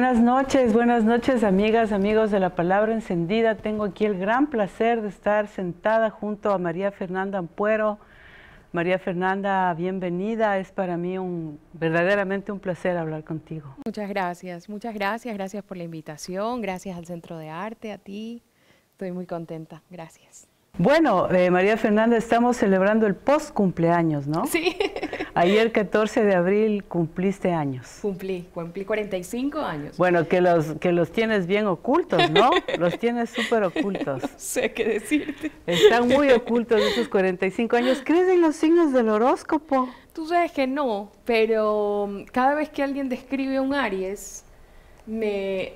Buenas noches, buenas noches amigas, amigos de la palabra encendida. Tengo aquí el gran placer de estar sentada junto a María Fernanda Ampuero. María Fernanda, bienvenida. Es para mí un, verdaderamente un placer hablar contigo. Muchas gracias, muchas gracias, gracias por la invitación, gracias al Centro de Arte, a ti. Estoy muy contenta, gracias. Bueno, eh, María Fernanda, estamos celebrando el post cumpleaños, ¿no? Sí. Ayer 14 de abril cumpliste años. Cumplí, cumplí 45 años. Bueno, que los, que los tienes bien ocultos, ¿no? Los tienes súper ocultos. No sé qué decirte. Están muy ocultos esos 45 años. ¿Crees en los signos del horóscopo? Tú sabes que no, pero mm, cada vez que alguien describe un Aries,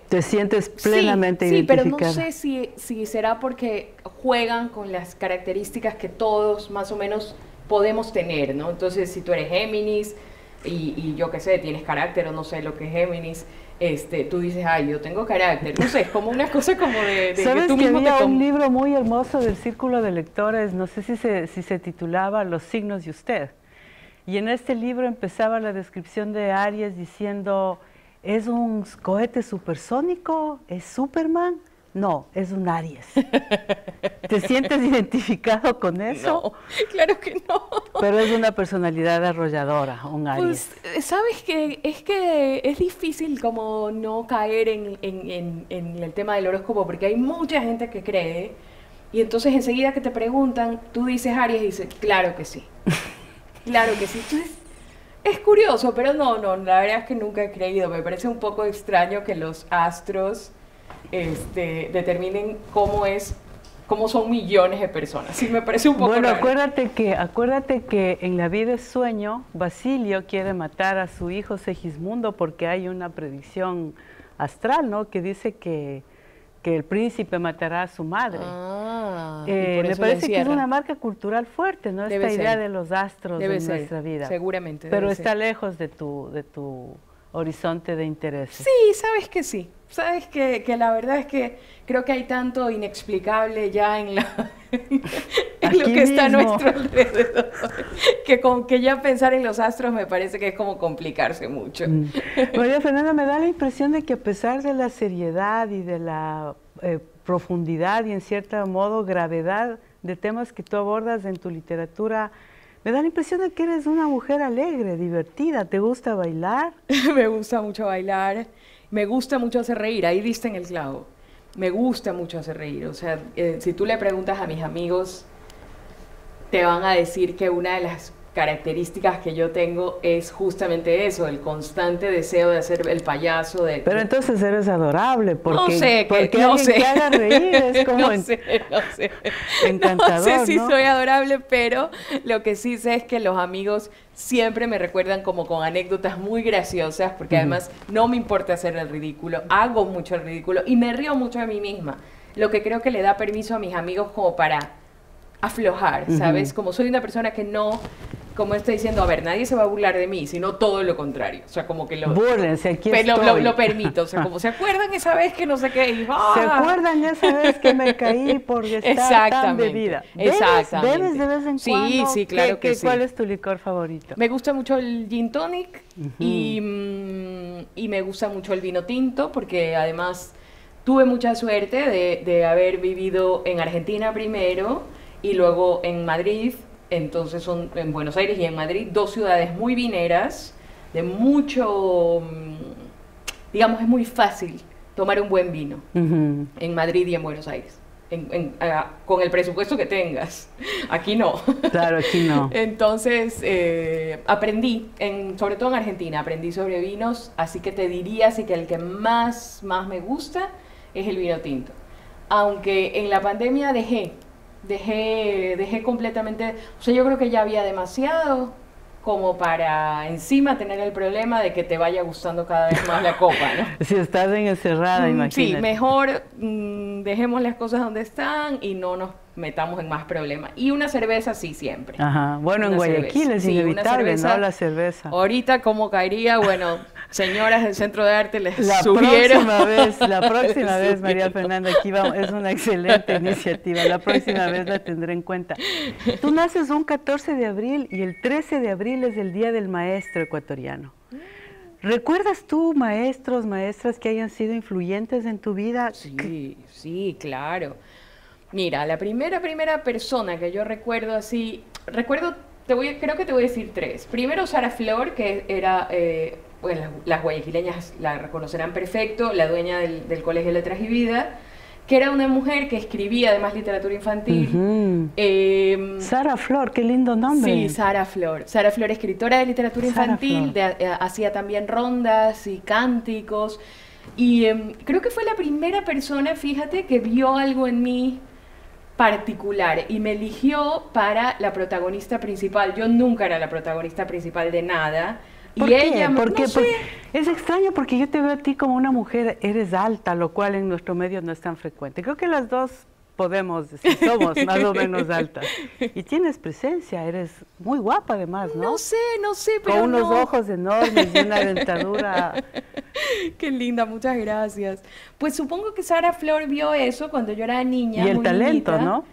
te sientes plenamente sí, identificada. Sí, pero no sé si, si será porque juegan con las características que todos más o menos podemos tener, ¿no? Entonces, si tú eres Géminis y, y yo qué sé, tienes carácter o no sé lo que es Géminis, este, tú dices, ay, yo tengo carácter. No sé, es como una cosa como de, ¿Sabes que tú había un libro muy hermoso del Círculo de Lectores, no sé si se, si se titulaba Los signos de usted. Y en este libro empezaba la descripción de Aries diciendo ¿Es un cohete supersónico? ¿Es Superman? No, es un Aries. ¿Te sientes identificado con eso? claro que no. Pero es una personalidad arrolladora, un Aries. Pues, eh, sabes que es que es difícil como no caer en, el tema del horóscopo, porque hay mucha gente que cree, y entonces enseguida que te preguntan, tú dices Aries, y dices, claro que sí. claro que sí. Es curioso, pero no, no, la verdad es que nunca he creído. Me parece un poco extraño que los astros este, determinen cómo es cómo son millones de personas. Sí, me parece un poco Bueno, acuérdate que acuérdate que en la vida es sueño, Basilio quiere matar a su hijo Segismundo porque hay una predicción astral, ¿no? Que dice que que el príncipe matará a su madre. Ah, eh, me parece que es una marca cultural fuerte, ¿no? Esta idea de los astros de nuestra vida. Seguramente. Pero está lejos de tu, de tu horizonte de interés. Sí, sabes que sí. Sabes que, la verdad es que creo que hay tanto inexplicable ya en, lo que está a nuestro alrededor, que, con, que ya pensar en los astros me parece que es como complicarse mucho. Mm. María Fernanda, me da la impresión de que a pesar de la seriedad y de la eh, profundidad y en cierto modo gravedad de temas que tú abordas en tu literatura me da la impresión de que eres una mujer alegre, divertida, ¿te gusta bailar? me gusta mucho bailar, me gusta mucho hacer reír, ahí diste en el clavo. Me gusta mucho hacer reír, o sea, eh, si tú le preguntas a mis amigos, te van a decir que una de las características que yo tengo es justamente eso, el constante deseo de hacer el payaso. De, Pero entonces eres adorable, porque, no sé, que, no sé. es como no sé, encantador. No sé si soy adorable, pero lo que sí sé es que los amigos siempre me recuerdan como con anécdotas muy graciosas, porque además no me importa hacer el ridículo, hago mucho el ridículo y me río mucho de mí misma, lo que creo que le da permiso a mis amigos como para aflojar, ¿sabes? Como soy una persona que no como estoy diciendo, a ver, nadie se va a burlar de mí, sino todo lo contrario. O sea, como que lo. pero Lo, lo, permito. O sea, como se acuerdan esa vez que no sé qué. Y, Se ah". acuerdan esa vez que me caí por estaba tan bebida. Exacto. Exactamente. de vez en sí, cuando? Sí, claro que sí. ¿Cuál es tu licor favorito? Me gusta mucho el gin tonic mm, y, me gusta mucho el vino tinto porque además tuve mucha suerte de, de haber vivido en Argentina primero y luego en Madrid, entonces son en Buenos Aires y en Madrid, dos ciudades muy vineras, de mucho, mm, digamos, es muy fácil tomar un buen vino en Madrid y en Buenos Aires. con el presupuesto que tengas. Aquí no. Claro, aquí no. Entonces, eh, aprendí, sobre todo en Argentina, aprendí sobre vinos, así que te diría así que el que más, más me gusta es el vino tinto. Aunque en la pandemia dejé dejé, dejé completamente, o sea, yo creo que ya había demasiado como para encima tener el problema de que te vaya gustando cada vez más la copa, ¿no? si estás en encerrada, mm, imagínate. Sí, mejor mm, dejemos las cosas donde están y no nos metamos en más problemas. Y una cerveza sí siempre. Ajá. Bueno, en Guayaquil es inevitable, ¿no? La cerveza. Ahorita ¿cómo caería, bueno, Señoras del Centro de Arte, les la Próxima vez, la próxima vez, María Fernanda, aquí es una excelente iniciativa. La próxima vez la tendré en cuenta. Tú naces un 14 de abril y el 13 de abril es el Día del Maestro Ecuatoriano. ¿Recuerdas tú maestros, maestras que hayan sido influyentes en tu vida? Sí, sí, claro. Mira, la primera, primera persona que yo recuerdo así, recuerdo, te voy, creo que te voy a decir tres. Primero Sara Flor, que era eh, pues, las, las, guayaquileñas la reconocerán perfecto, la dueña del, Colegio de Letras y Vida, que era una mujer que escribía además literatura infantil. Em, Sara Flor, qué lindo nombre. Sí, Sara Flor. Sara Flor, escritora de literatura infantil, eh, hacía también rondas y cánticos. Y em, creo que fue la primera persona, fíjate, que vio algo en mí particular y me eligió para la protagonista principal. Yo nunca era la protagonista principal de nada y ella Es extraño porque yo te veo a ti como una mujer, eres alta, lo cual en nuestro medio no es tan frecuente. Creo que las dos podemos decir, somos más o menos altas. Y tienes presencia, eres muy guapa además, ¿no? No sé, no sé, pero Con unos ojos enormes y una dentadura. Qué linda, muchas gracias. Pues supongo que Sara Flor vio eso cuando yo era niña. Y el talento, ¿no?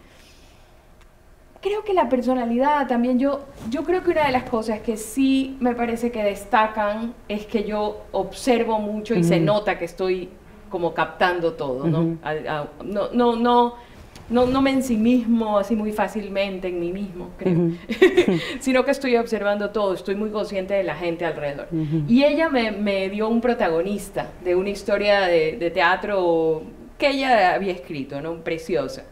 creo que la personalidad también, yo, yo creo que una de las cosas que sí me parece que destacan es que yo observo mucho y se nota que estoy como captando todo, ¿no? no, no, no, no, no me ensimismo así muy fácilmente en mí mismo, creo, sino que estoy observando todo, estoy muy consciente de la gente alrededor. Y ella me, me, dio un protagonista de una historia de, de teatro que ella había escrito, ¿no? Preciosa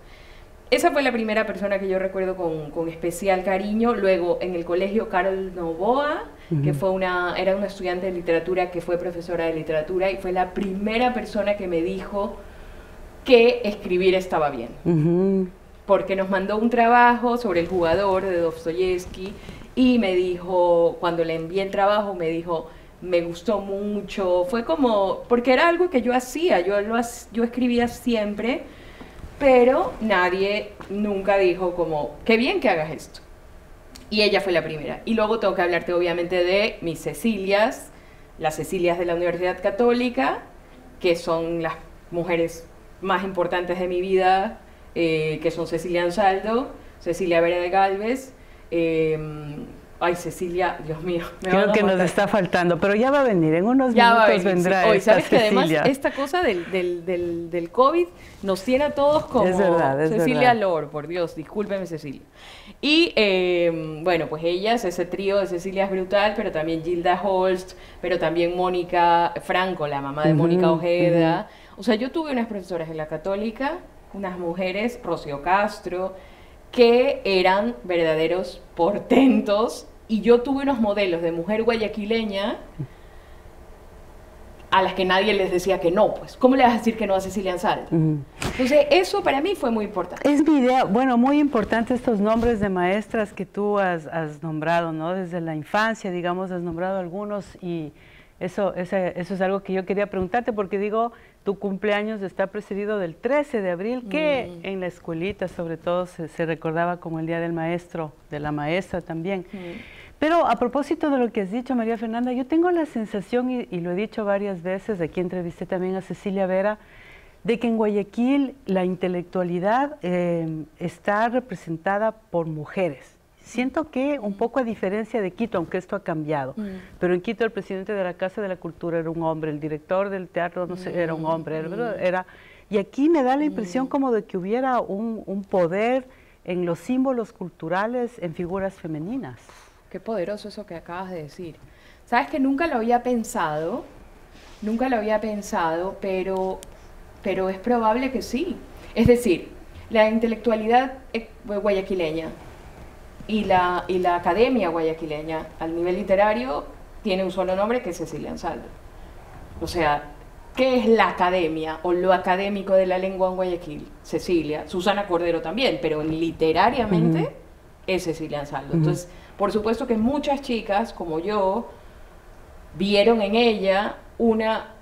esa fue la primera persona que yo recuerdo con, especial cariño. Luego en el colegio Carol Novoa, que fue una, era una estudiante de literatura que fue profesora de literatura y fue la primera persona que me dijo que escribir estaba bien. Porque nos mandó un trabajo sobre el jugador de Dostoyevsky y me dijo, cuando le envié el trabajo, me dijo, me gustó mucho. Fue como, porque era algo que yo hacía, yo, yo escribía siempre pero nadie nunca dijo como, qué bien que hagas esto. Y ella fue la primera. Y luego tengo que hablarte obviamente de mis Cecilias, las Cecilias de la Universidad Católica, que son las mujeres más importantes de mi vida, eh, que son Cecilia Ansaldo, Cecilia Vera de Galvez, em, Ay, Cecilia, Dios mío. Creo que nos está faltando, pero ya va a venir, en unos minutos vendrá. esta esta cosa del, del, del, COVID nos tiene a todos como es Cecilia Lor, por Dios, discúlpeme Cecilia. Y eh, bueno, pues ellas, ese trío de Cecilia es brutal, pero también Gilda Holst, pero también Mónica Franco, la mamá de Mónica Ojeda. O sea, yo tuve unas profesoras en la católica, unas mujeres, Rocío Castro, que eran verdaderos portentos. Y yo tuve unos modelos de mujer guayaquileña a las que nadie les decía que no, pues. ¿Cómo le vas a decir que no a Cecilia Ansaldo? Entonces, eso para mí fue muy importante. Es mi idea, bueno, muy importante estos nombres de maestras que tú has, nombrado, ¿no? Desde la infancia, digamos, has nombrado algunos y eso, eso es algo que yo quería preguntarte porque digo, tu cumpleaños está precedido del 13 de abril, que mm. en la escuelita sobre todo se, recordaba como el Día del Maestro, de la Maestra también. Mm. Pero a propósito de lo que has dicho, María Fernanda, yo tengo la sensación, y, lo he dicho varias veces, aquí entrevisté también a Cecilia Vera, de que en Guayaquil la intelectualidad eh, está representada por mujeres. Siento que un poco a diferencia de Quito, aunque esto ha cambiado, mm. pero en Quito el presidente de la Casa de la Cultura era un hombre, el director del teatro no era un mm. hombre, mm. y aquí me da la impresión como de que hubiera un, poder en los símbolos culturales, en figuras femeninas. Qué poderoso eso que acabas de decir. Sabes que nunca lo había pensado, nunca lo había pensado, pero, pero es probable que sí. Es decir, la intelectualidad eh, guayaquileña, y la, y la academia guayaquileña al nivel literario tiene un solo nombre que es Cecilia Ansaldo. O sea, ¿qué es la academia o lo académico de la lengua en Guayaquil? Cecilia, Susana Cordero también, pero literariamente es Cecilia Ansaldo. Entonces, por supuesto que muchas chicas como yo vieron en ella una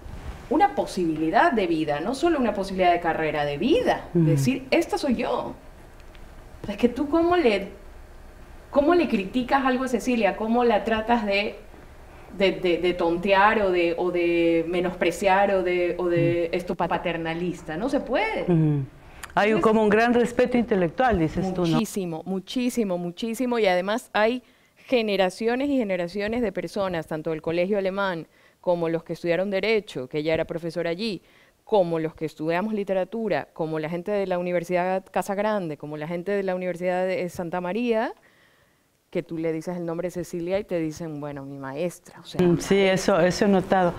una posibilidad de vida, no solo una posibilidad de carrera, de vida. Decir, esta soy yo. Es que tú cómo le ¿Cómo le criticas algo a Cecilia? ¿Cómo la tratas de, de, tontear o de, o de menospreciar o de, o de mm. esto paternalista? No se puede. Hay como un gran respeto intelectual, dices tú, Muchísimo, muchísimo, muchísimo. Y además hay generaciones y generaciones de personas, tanto del colegio alemán como los que estudiaron derecho, que ella era profesora allí, como los que estudiamos literatura, como la gente de la Universidad Casa Grande, como la gente de la Universidad de Santa María, que tú le dices el nombre Cecilia y te dicen, bueno, mi maestra. Mm, sí, eso, eso he notado.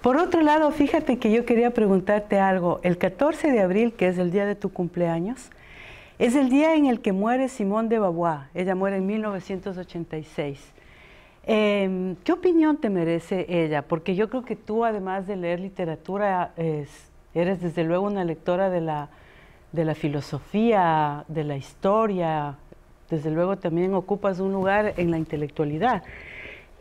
Por otro lado, fíjate que yo quería preguntarte algo. El 14 de abril, que es el día de tu cumpleaños, es el día en el que muere Simón de Beauvoir. Ella muere en 1986. Em, ¿Qué opinión te merece ella? Porque yo creo que tú, además de leer literatura, eres desde luego una lectora de la, de la filosofía, de la historia, desde luego también ocupas un lugar en la intelectualidad.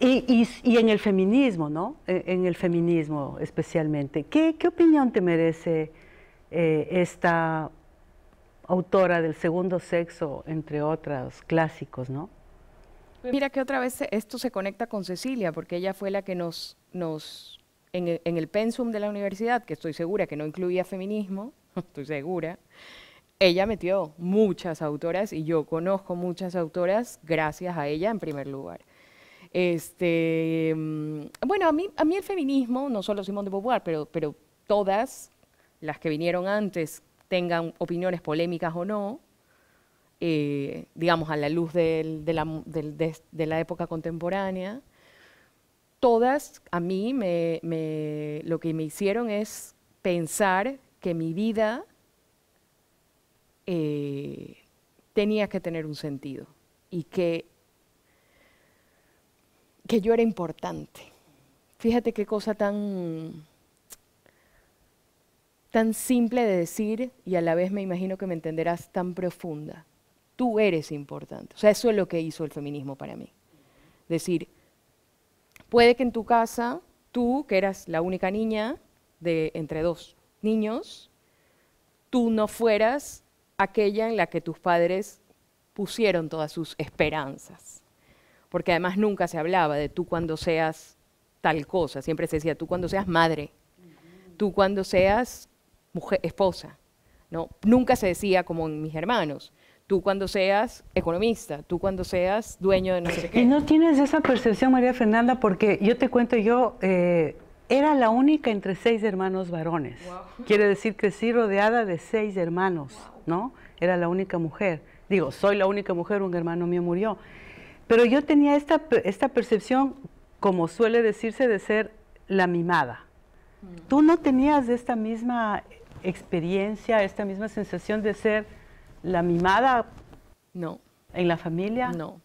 Y, en el feminismo, ¿no? E, en, el feminismo especialmente. ¿Qué, opinión te merece eh, esta autora del segundo sexo, entre otros clásicos, ¿no? Pues mira que otra vez esto se conecta con Cecilia, porque ella fue la que nos, nos en, en el pensum de la universidad, que estoy segura que no incluía feminismo, estoy segura, ella metió muchas autoras y yo conozco muchas autoras gracias a ella en primer lugar. Este, mm, bueno, a mí, a mí el feminismo, no solo Simón de Beauvoir, pero, pero todas las que vinieron antes, tengan opiniones polémicas o no, eh, digamos, a la luz de, la, época contemporánea, todas a mí me, me, lo que me hicieron es pensar que mi vida eh, tenía que tener un sentido y que, que yo era importante. Fíjate qué cosa tan, tan simple de decir y a la vez me imagino que me entenderás tan profunda. Tú eres importante. O sea, eso es lo que hizo el feminismo para mí. Decir, puede que en tu casa, tú, que eras la única niña de entre dos niños, tú no fueras aquella en la que tus padres pusieron todas sus esperanzas. Porque además nunca se hablaba de tú cuando seas tal cosa, siempre se decía tú cuando seas madre, tú cuando seas mujer, esposa. No, nunca se decía como en mis hermanos, tú cuando seas economista, tú cuando seas dueño de no sé qué. Y no tienes esa percepción, María Fernanda, porque yo te cuento, yo eh, era la única entre seis hermanos varones. Quiere decir, que sí rodeada de seis hermanos. Era la única mujer. Digo, soy la única mujer, un hermano mío murió. Pero yo tenía esta, esta percepción, como suele decirse, de ser la mimada. Mm. Tú no tenías esta misma experiencia, esta misma sensación de ser la mimada. No. ¿En la familia? No.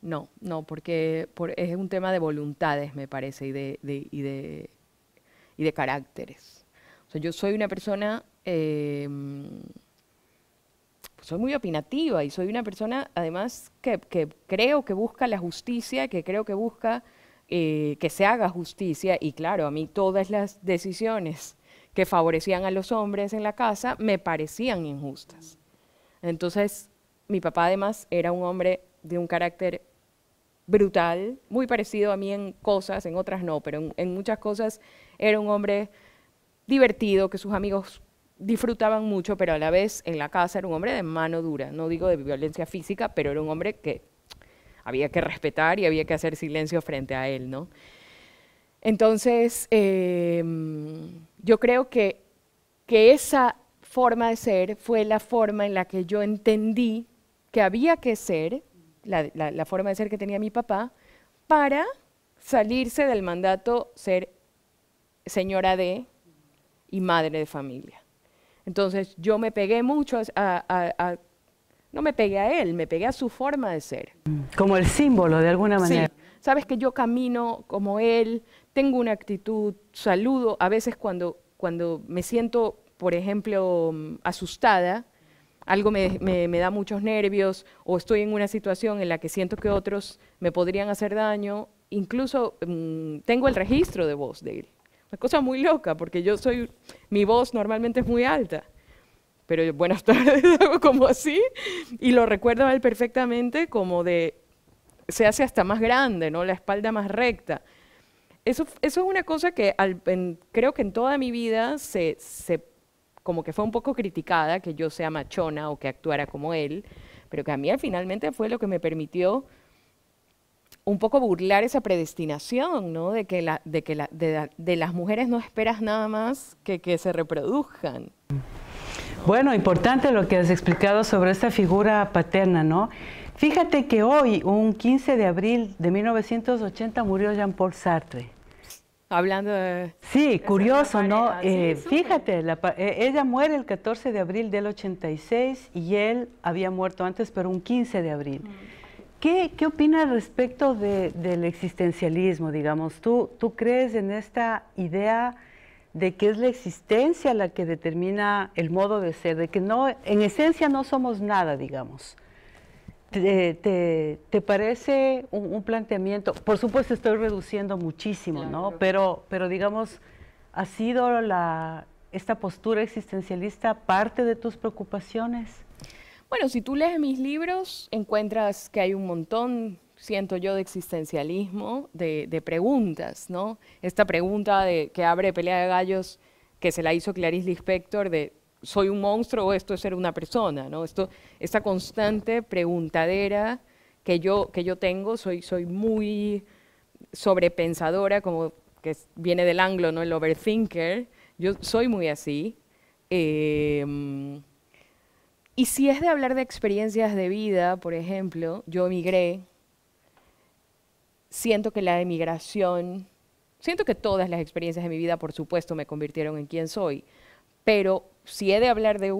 No, no, porque es un tema de voluntades, me parece, y de, y de, caracteres. yo soy una persona em, soy muy opinativa y soy una persona además que, creo que busca la justicia, que creo que busca eh, que se haga justicia y claro, a mí todas las decisiones que favorecían a los hombres en la casa me parecían injustas. Entonces, mi papá además era un hombre de un carácter brutal, muy parecido a mí en cosas, en otras no, pero en muchas cosas era un hombre divertido, que sus amigos disfrutaban mucho, pero a la vez en la casa era un hombre de mano dura, no digo de violencia física, pero era un hombre que había que respetar y había que hacer silencio frente a él, ¿no? Entonces, em, yo creo que, que esa forma de ser fue la forma en la que yo entendí que había que ser, la forma de ser que tenía mi papá, para salirse del mandato ser señora de y madre de familia. Entonces yo me pegué mucho a, no me pegué a él, me pegué a su forma de ser. Como el símbolo, de alguna manera. Sabes que yo camino como él, tengo una actitud, saludo, a veces cuando, cuando me siento, por ejemplo, mm, asustada, algo me, da muchos nervios o estoy en una situación en la que siento que otros me podrían hacer daño, incluso mm, tengo el registro de voz de él. Una cosa muy loca, porque yo soy, mi voz normalmente es muy alta. Pero buenas tardes, hago como así, y lo recuerdo a él perfectamente como de, se hace hasta más grande, ¿no? La espalda más recta. Eso, eso es una cosa que creo que en toda mi vida se, se, como que fue un poco criticada, que yo sea machona o que actuara como él, pero que a mí finalmente fue lo que me permitió un poco burlar esa predestinación, ¿no? De que, la, de, que de, las mujeres no esperas nada más que que se reproduzcan. Bueno, importante lo que has explicado sobre esta figura paterna, ¿no? Fíjate que hoy, un 15 de abril de 1980, murió Jean-Paul Sartre. Hablando de... Sí, curioso, ¿no? Eh, fíjate, eh, ella muere el 14 de abril del 86 y él había muerto antes, pero un 15 de abril. Mm. ¿Qué, qué opinas respecto del existencialismo, digamos? ¿Tú, ¿Tú crees en esta idea de que es la existencia la que determina el modo de ser, de que no, en esencia no somos nada, digamos? ¿Te, te, parece un, planteamiento? Por supuesto estoy reduciendo muchísimo, ¿no? Pero, pero digamos, ¿ha sido la, esta postura existencialista parte de tus preocupaciones? Bueno, si tú lees mis libros, encuentras que hay un montón, siento yo, de existencialismo, de, preguntas, ¿no? Esta pregunta de que abre pelea de gallos, que se la hizo Clarice Lispector, de soy un monstruo o esto es ser una persona, ¿no? Esto, esta constante preguntadera que yo, que yo tengo, soy, soy muy sobrepensadora, como que viene del anglo, ¿no? El overthinker, yo soy muy así. Em, y si es de hablar de experiencias de vida, por ejemplo, yo emigré, siento que la emigración, siento que todas las experiencias de mi vida, por supuesto, me convirtieron en quien soy, pero si he de hablar de,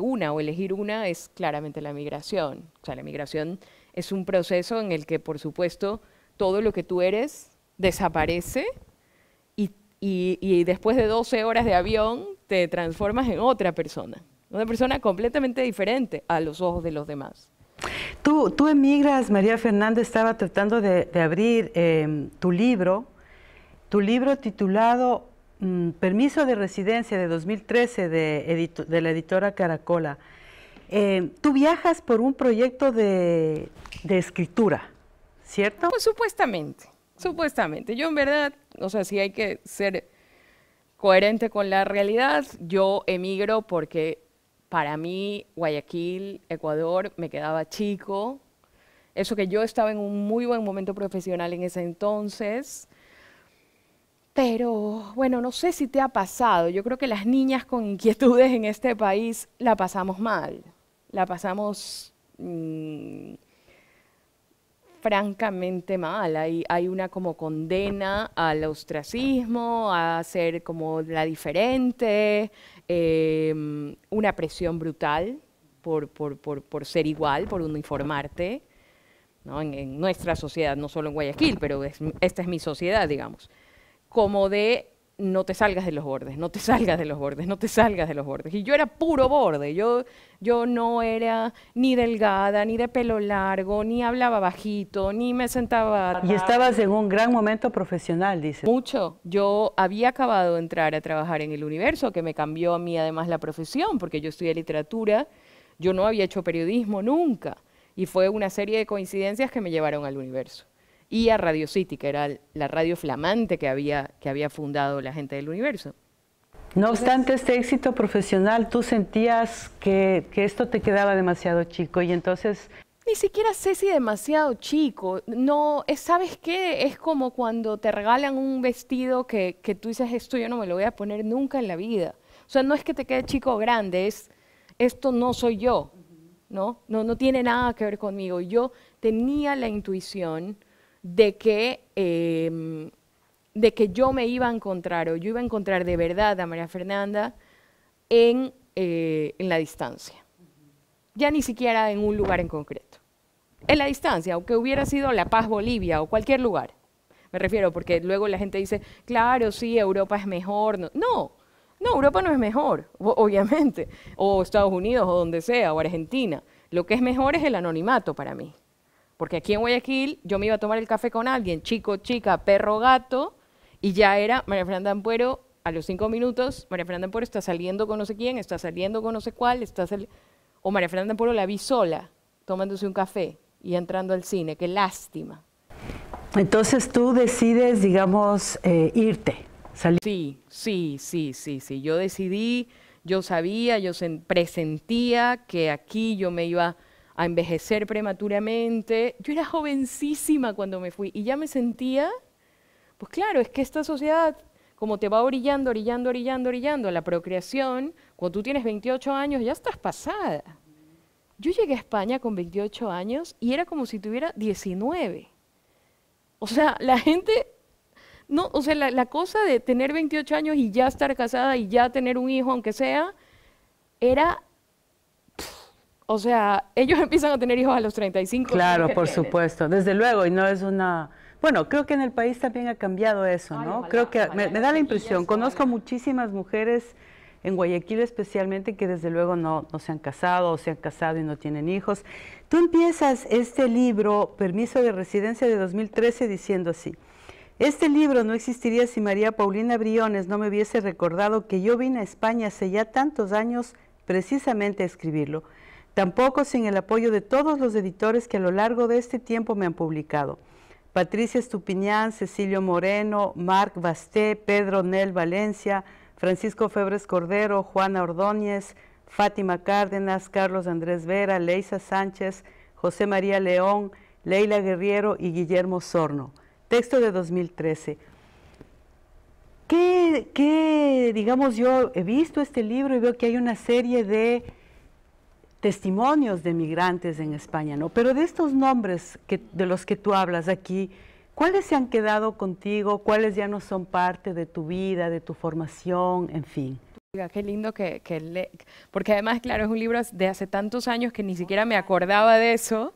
una o elegir una, es claramente la emigración. O sea, la emigración es un proceso en el que, por supuesto, todo lo que tú eres desaparece y, y después de 12 horas de avión te transformas en otra persona una persona completamente diferente a los ojos de los demás. Tú, tú emigras, María Fernández, estaba tratando de, abrir em, tu libro, tu libro titulado mm, Permiso de Residencia de 2013 de, la editora Caracola. Em, tú viajas por un proyecto de, escritura, ¿cierto? Pues supuestamente, supuestamente. Yo en verdad, o sea, si hay que ser coherente con la realidad, yo emigro porque para mí, Guayaquil, Ecuador, me quedaba chico. Eso que yo estaba en un muy buen momento profesional en ese entonces. Pero bueno, no sé si te ha pasado. Yo creo que las niñas con inquietudes en este país la pasamos mal. La pasamos mm, francamente mal. Hay, una como condena al ostracismo, a ser como la diferente, em, una presión brutal por, por, ser igual, por uniformarte, ¿no? en, nuestra sociedad, no solo en Guayaquil, pero esta es mi sociedad, digamos, como de no te salgas de los bordes, no te salgas de los bordes, no te salgas de los bordes. Y yo era puro borde, yo, yo no era ni delgada, ni de pelo largo, ni hablaba bajito, ni me sentaba... Y estabas en un gran momento profesional, dice. Mucho. Yo había acabado de entrar a trabajar en el universo, que me cambió a mí además la profesión, porque yo estudié literatura, yo no había hecho periodismo nunca, y fue una serie de coincidencias que me llevaron al universo y a Radio City, que era la radio flamante que había, que había fundado la gente del universo. No obstante este éxito profesional, tú sentías que, esto te quedaba demasiado chico y entonces... Ni siquiera sé si demasiado chico. No, ¿sabes qué? Es como cuando te regalan un vestido que, tú dices, esto yo no me lo voy a poner nunca en la vida. O sea, no es que te quede chico grande, es, esto no soy yo, ¿no? No, no tiene nada que ver conmigo. Yo tenía la intuición Em, de que, yo me iba a encontrar o yo iba a encontrar de verdad a María Fernanda eh, en, la distancia. Ya ni siquiera en un lugar en concreto. En la distancia, aunque hubiera sido La Paz, Bolivia o cualquier lugar. Me refiero porque luego la gente dice, claro, sí, Europa es mejor. no, no Europa no es mejor, obviamente. O Estados Unidos o donde sea, o Argentina. Lo que es mejor es el anonimato para mí. Porque aquí en Guayaquil yo me iba a tomar el café con alguien, chico, chica, perro, gato, y ya era María Fernanda Ampuero, a los cinco minutos, María Fernanda Ampuero está saliendo con no sé quién, está saliendo con no sé cuál, está o María Fernanda Ampuero la vi sola tomándose un café y entrando al cine, qué lástima. Entonces tú decides, digamos, eh, irte. Sí, sí, sí, sí, sí. Yo decidí, yo sabía, yo presentía que aquí yo me iba a envejecer prematuramente. Yo era jovencísima cuando me fui y ya me sentía, pues claro, es que esta sociedad, como te va orillando, orillando, orillando, orillando la procreación, cuando tú tienes 28 años ya estás pasada. Yo llegué a España con 28 años y era como si tuviera 19. O sea, la gente, no, o sea, la, la, cosa de tener 28 años y ya estar casada y ya tener un hijo, aunque sea, era o sea, ellos empiezan a tener hijos a los 35. Claro, por supuesto, desde luego, y no es una... Bueno, creo que en el país también ha cambiado eso, ¿no? creo que me, da la impresión, conozco muchísimas mujeres en Guayaquil especialmente que desde luego no, no se han casado o se han casado y no tienen hijos. Tú empiezas este libro, Permiso de Residencia de 2013, diciendo así. Este libro no existiría si María Paulina Briones no me hubiese recordado que yo vine a España hace ya tantos años precisamente a escribirlo tampoco sin el apoyo de todos los editores que a lo largo de este tiempo me han publicado. Patricia Estupiñán, Cecilio Moreno, Marc Basté, Pedro Nel Valencia, Francisco Febres Cordero, Juana Ordóñez, Fátima Cárdenas, Carlos Andrés Vera, Leisa Sánchez, José María León, Leila Guerriero y Guillermo Sorno. Texto de 2013. ¿Qué, qué digamos, yo he visto este libro y veo que hay una serie de testimonios de migrantes en España, ¿no? Pero de estos nombres que, de los que tú hablas aquí, ¿cuáles se han quedado contigo? ¿Cuáles ya no son parte de tu vida, de tu formación, en fin? Qué lindo que, le... Porque además, claro, es un libro de hace tantos años que ni siquiera me acordaba de eso.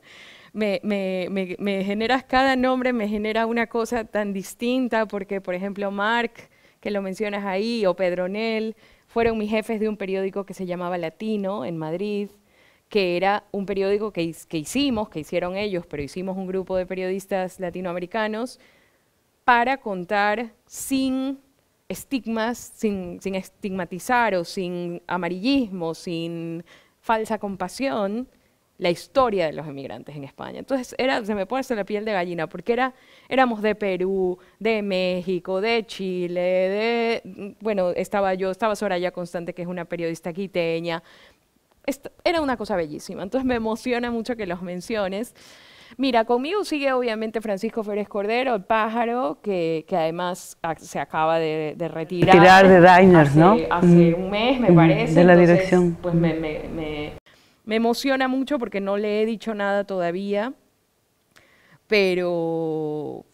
Me, me, me, generas cada nombre, me genera una cosa tan distinta, porque por ejemplo Marc, que lo mencionas ahí, o Pedronel, fueron mis jefes de un periódico que se llamaba Latino en Madrid que era un periódico que, que hicimos, que hicieron ellos, pero hicimos un grupo de periodistas latinoamericanos para contar sin estigmas, sin, sin estigmatizar o sin amarillismo, sin falsa compasión, la historia de los emigrantes en España. Entonces, era, se me pone la piel de gallina, porque era, éramos de Perú, de México, de Chile, de, mm, bueno, estaba yo, estaba Soraya Constante, que es una periodista quiteña, era una cosa bellísima. Entonces me emociona mucho que los menciones. Mira, conmigo sigue obviamente Francisco Férez Cordero, el pájaro, que, además se acaba de, retirar. Retirar de Diners, ¿no? Hace mm. un mes, me parece. Mm, de la dirección. Pues me, emociona mucho porque no le he dicho nada todavía, pero...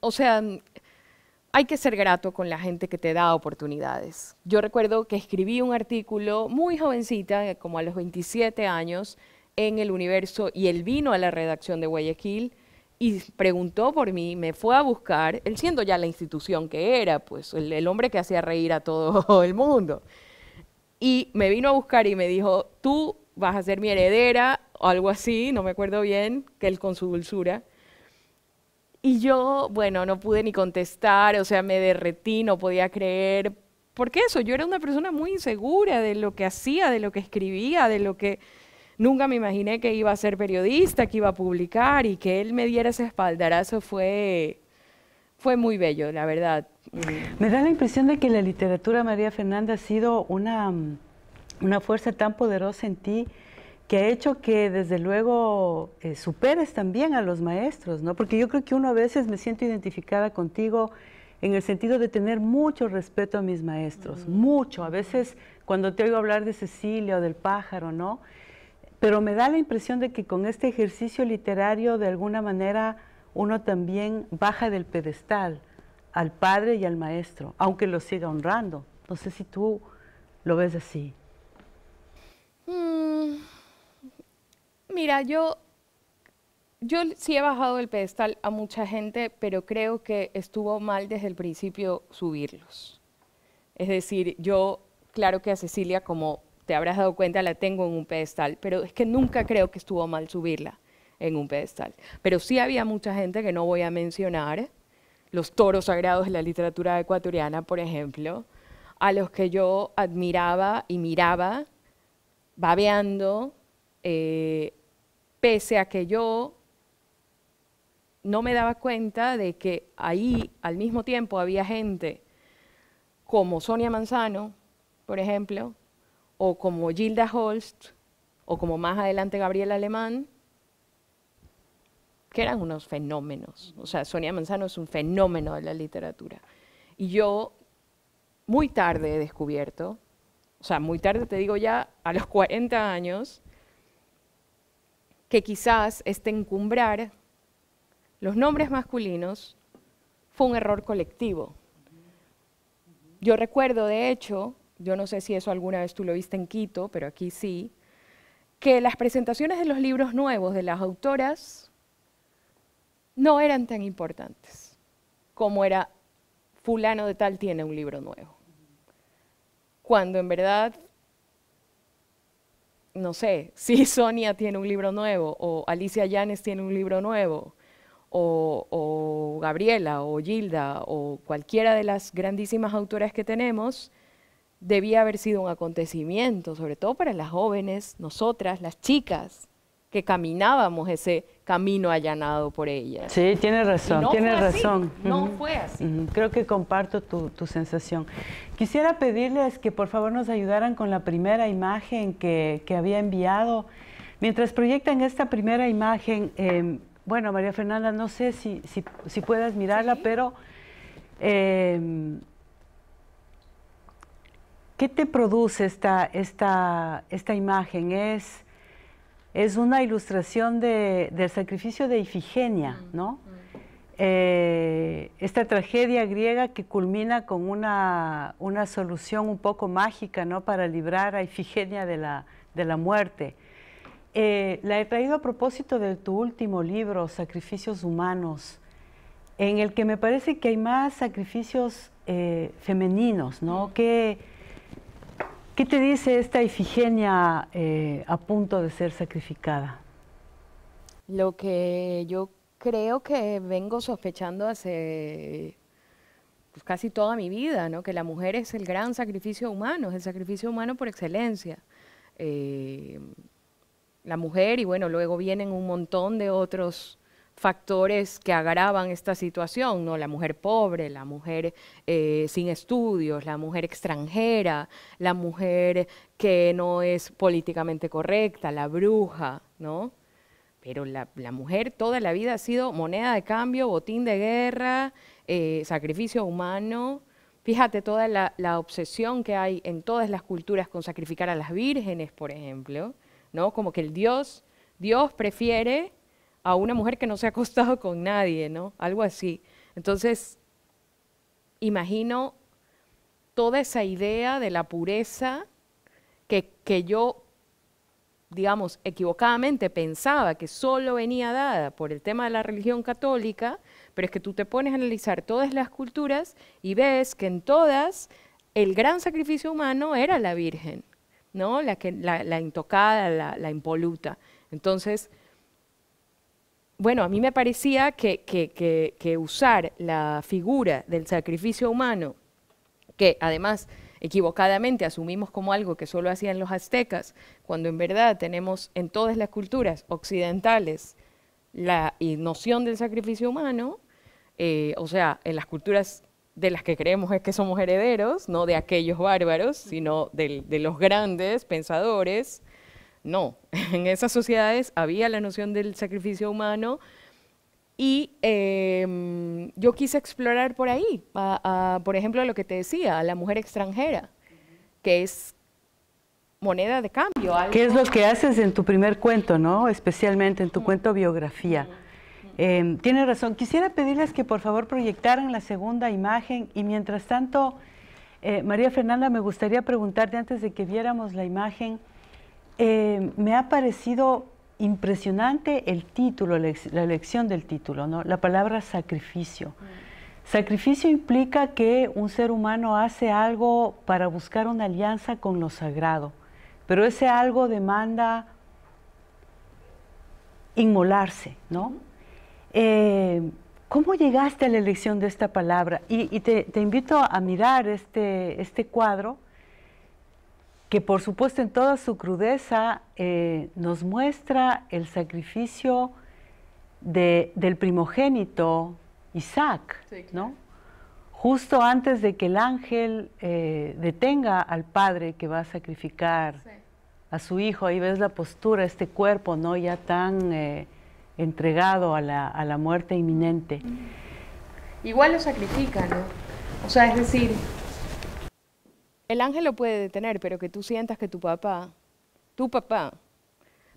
O sea, hay que ser grato con la gente que te da oportunidades. Yo recuerdo que escribí un artículo muy jovencita, como a los 27 años, en El Universo y él vino a la redacción de Guayaquil y preguntó por mí, me fue a buscar, él siendo ya la institución que era, pues el, hombre que hacía reír a todo el mundo. Y me vino a buscar y me dijo, tú vas a ser mi heredera o algo así, no me acuerdo bien, que él con su dulzura. Y yo, bueno, no pude ni contestar, o sea, me derretí, no podía creer, porque eso, yo era una persona muy insegura de lo que hacía, de lo que escribía, de lo que nunca me imaginé que iba a ser periodista, que iba a publicar y que él me diera ese espaldarazo fue, fue muy bello, la verdad. Mm. Me da la impresión de que la literatura María Fernanda ha sido una, mm, una fuerza tan poderosa en ti que ha hecho que desde luego eh, superes también a los maestros, ¿no? Porque yo creo que uno a veces me siento identificada contigo en el sentido de tener mucho respeto a mis maestros, mucho. A veces cuando te oigo hablar de Cecilia o del pájaro, ¿no? Pero me da la impresión de que con este ejercicio literario de alguna manera uno también baja del pedestal al padre y al maestro, aunque lo siga honrando. No sé si tú lo ves así. Mm, Mira, yo, yo sí he bajado del pedestal a mucha gente, pero creo que estuvo mal desde el principio subirlos. Es decir, yo, claro que a Cecilia, como te habrás dado cuenta, la tengo en un pedestal, pero es que nunca creo que estuvo mal subirla en un pedestal. Pero sí había mucha gente que no voy a mencionar, los toros sagrados de la literatura ecuatoriana, por ejemplo, a los que yo admiraba y miraba, babeando, eh, pese a que yo no me daba cuenta de que ahí al mismo tiempo había gente como Sonia Manzano, por ejemplo, o como Gilda Holst, o como más adelante Gabriel Alemán, que eran unos fenómenos. O sea, Sonia Manzano es un fenómeno de la literatura. Y yo muy tarde he descubierto, o sea, muy tarde te digo ya, a los 40 años, que quizás este encumbrar los nombres masculinos fue un error colectivo. Yo recuerdo, de hecho, yo no sé si eso alguna vez tú lo viste en Quito, pero aquí sí, que las presentaciones de los libros nuevos de las autoras no eran tan importantes como era fulano de tal tiene un libro nuevo. Cuando en verdad no sé, si Sonia tiene un libro nuevo, o Alicia Llanes tiene un libro nuevo, o, o, Gabriela, o Gilda, o cualquiera de las grandísimas autoras que tenemos, debía haber sido un acontecimiento, sobre todo para las jóvenes, nosotras, las chicas, que caminábamos ese camino allanado por ella. Sí, tiene razón, no tiene razón. no fue así. Creo que comparto tu, sensación. Quisiera pedirles que por favor nos ayudaran con la primera imagen que, había enviado. Mientras proyectan esta primera imagen, em, bueno, María Fernanda, no sé si, si, puedas mirarla, pero em, ¿qué te produce esta, esta, esta imagen? ¿Es es una ilustración del sacrificio de Ifigenia, mm, ¿no? Mm. Eh, esta tragedia griega que culmina con una, solución un poco mágica ¿no? para librar a Ifigenia de la, muerte. Eh, la he traído a propósito de tu último libro, Sacrificios Humanos, en el que me parece que hay más sacrificios eh, femeninos, ¿no? Mm. Que, ¿Qué te dice esta Ifigenia eh, a punto de ser sacrificada? Lo que yo creo que vengo sospechando hace pues, casi toda mi vida, ¿no? que la mujer es el gran sacrificio humano, es el sacrificio humano por excelencia. Eh, la mujer y bueno, luego vienen un montón de otros factores que agravan esta situación, ¿no? La mujer pobre, la mujer eh, sin estudios, la mujer extranjera, la mujer que no es políticamente correcta, la bruja, ¿no? Pero la, mujer toda la vida ha sido moneda de cambio, botín de guerra, eh, sacrificio humano. Fíjate toda la, la, obsesión que hay en todas las culturas con sacrificar a las vírgenes, por ejemplo, ¿no? Como que el Dios, Dios prefiere a una mujer que no se ha acostado con nadie, ¿no? Algo así. Entonces, imagino toda esa idea de la pureza que, yo, digamos, equivocadamente pensaba que solo venía dada por el tema de la religión católica, pero es que tú te pones a analizar todas las culturas y ves que en todas el gran sacrificio humano era la Virgen, ¿no? La, que, la, intocada, la, la impoluta. Entonces, bueno, a mí me parecía que, usar la figura del sacrificio humano, que además equivocadamente asumimos como algo que solo hacían los aztecas, cuando en verdad tenemos en todas las culturas occidentales la noción del sacrificio humano, eh, o sea, en las culturas de las que creemos es que somos herederos, no de aquellos bárbaros, sino de los grandes pensadores, no, en esas sociedades había la noción del sacrificio humano y em, yo quise explorar por ahí, por ejemplo, lo que te decía, a la mujer extranjera, que es moneda de cambio. ¿Qué es lo que haces en tu primer cuento, no? Especialmente en tu cuento biografía. Em, tiene razón. Quisiera pedirles que por favor proyectaran la segunda imagen y mientras tanto, eh, María Fernanda, me gustaría preguntarte antes de que viéramos la imagen, eh, me ha parecido impresionante el título, la, elección del título, la palabra sacrificio. Mm. Sacrificio implica que un ser humano hace algo para buscar una alianza con lo sagrado, pero ese algo demanda inmolarse, ¿no? Eh, ¿Cómo llegaste a la elección de esta palabra? Y, te, invito a mirar este, este cuadro que por supuesto en toda su crudeza eh, nos muestra el sacrificio de, del primogénito Isaac, ¿no? Justo antes de que el ángel eh, detenga al padre que va a sacrificar a su hijo, ahí ves la postura, este cuerpo, ¿no? Ya tan eh, entregado a la, a la, muerte inminente. Igual lo sacrifica, ¿no? O sea, es decir, el ángel lo puede detener, pero que tú sientas que tu papá, tu papá,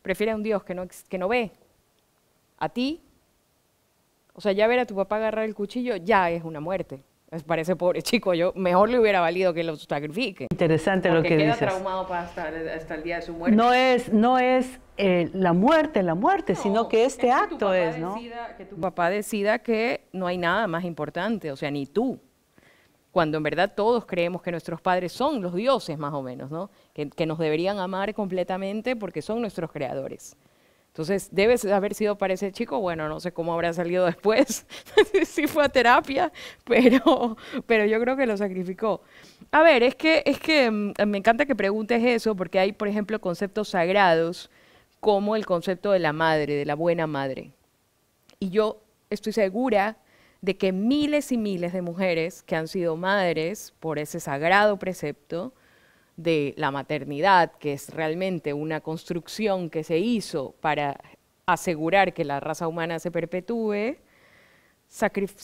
prefiere a un Dios que no, que no ve a ti. O sea, ya ver a tu papá agarrar el cuchillo ya es una muerte. Me parece pobre chico, yo mejor le hubiera valido que lo sacrifique. Interesante lo que queda traumado para hasta, hasta, el día de su muerte. No es, no es eh, la muerte, la muerte, sino que este acto es, ¿no? que tu papá decida que no hay nada más importante, o sea, ni tú cuando en verdad todos creemos que nuestros padres son los dioses más o menos, ¿no? que, nos deberían amar completamente porque son nuestros creadores. Entonces, debe haber sido para ese chico, bueno, no sé cómo habrá salido después, si fue a terapia, pero, pero yo creo que lo sacrificó. A ver, es que, es que mm, me encanta que preguntes eso, porque hay, por ejemplo, conceptos sagrados como el concepto de la madre, de la buena madre. Y yo estoy segura de que miles y miles de mujeres que han sido madres por ese sagrado precepto de la maternidad, que es realmente una construcción que se hizo para asegurar que la raza humana se perpetúe,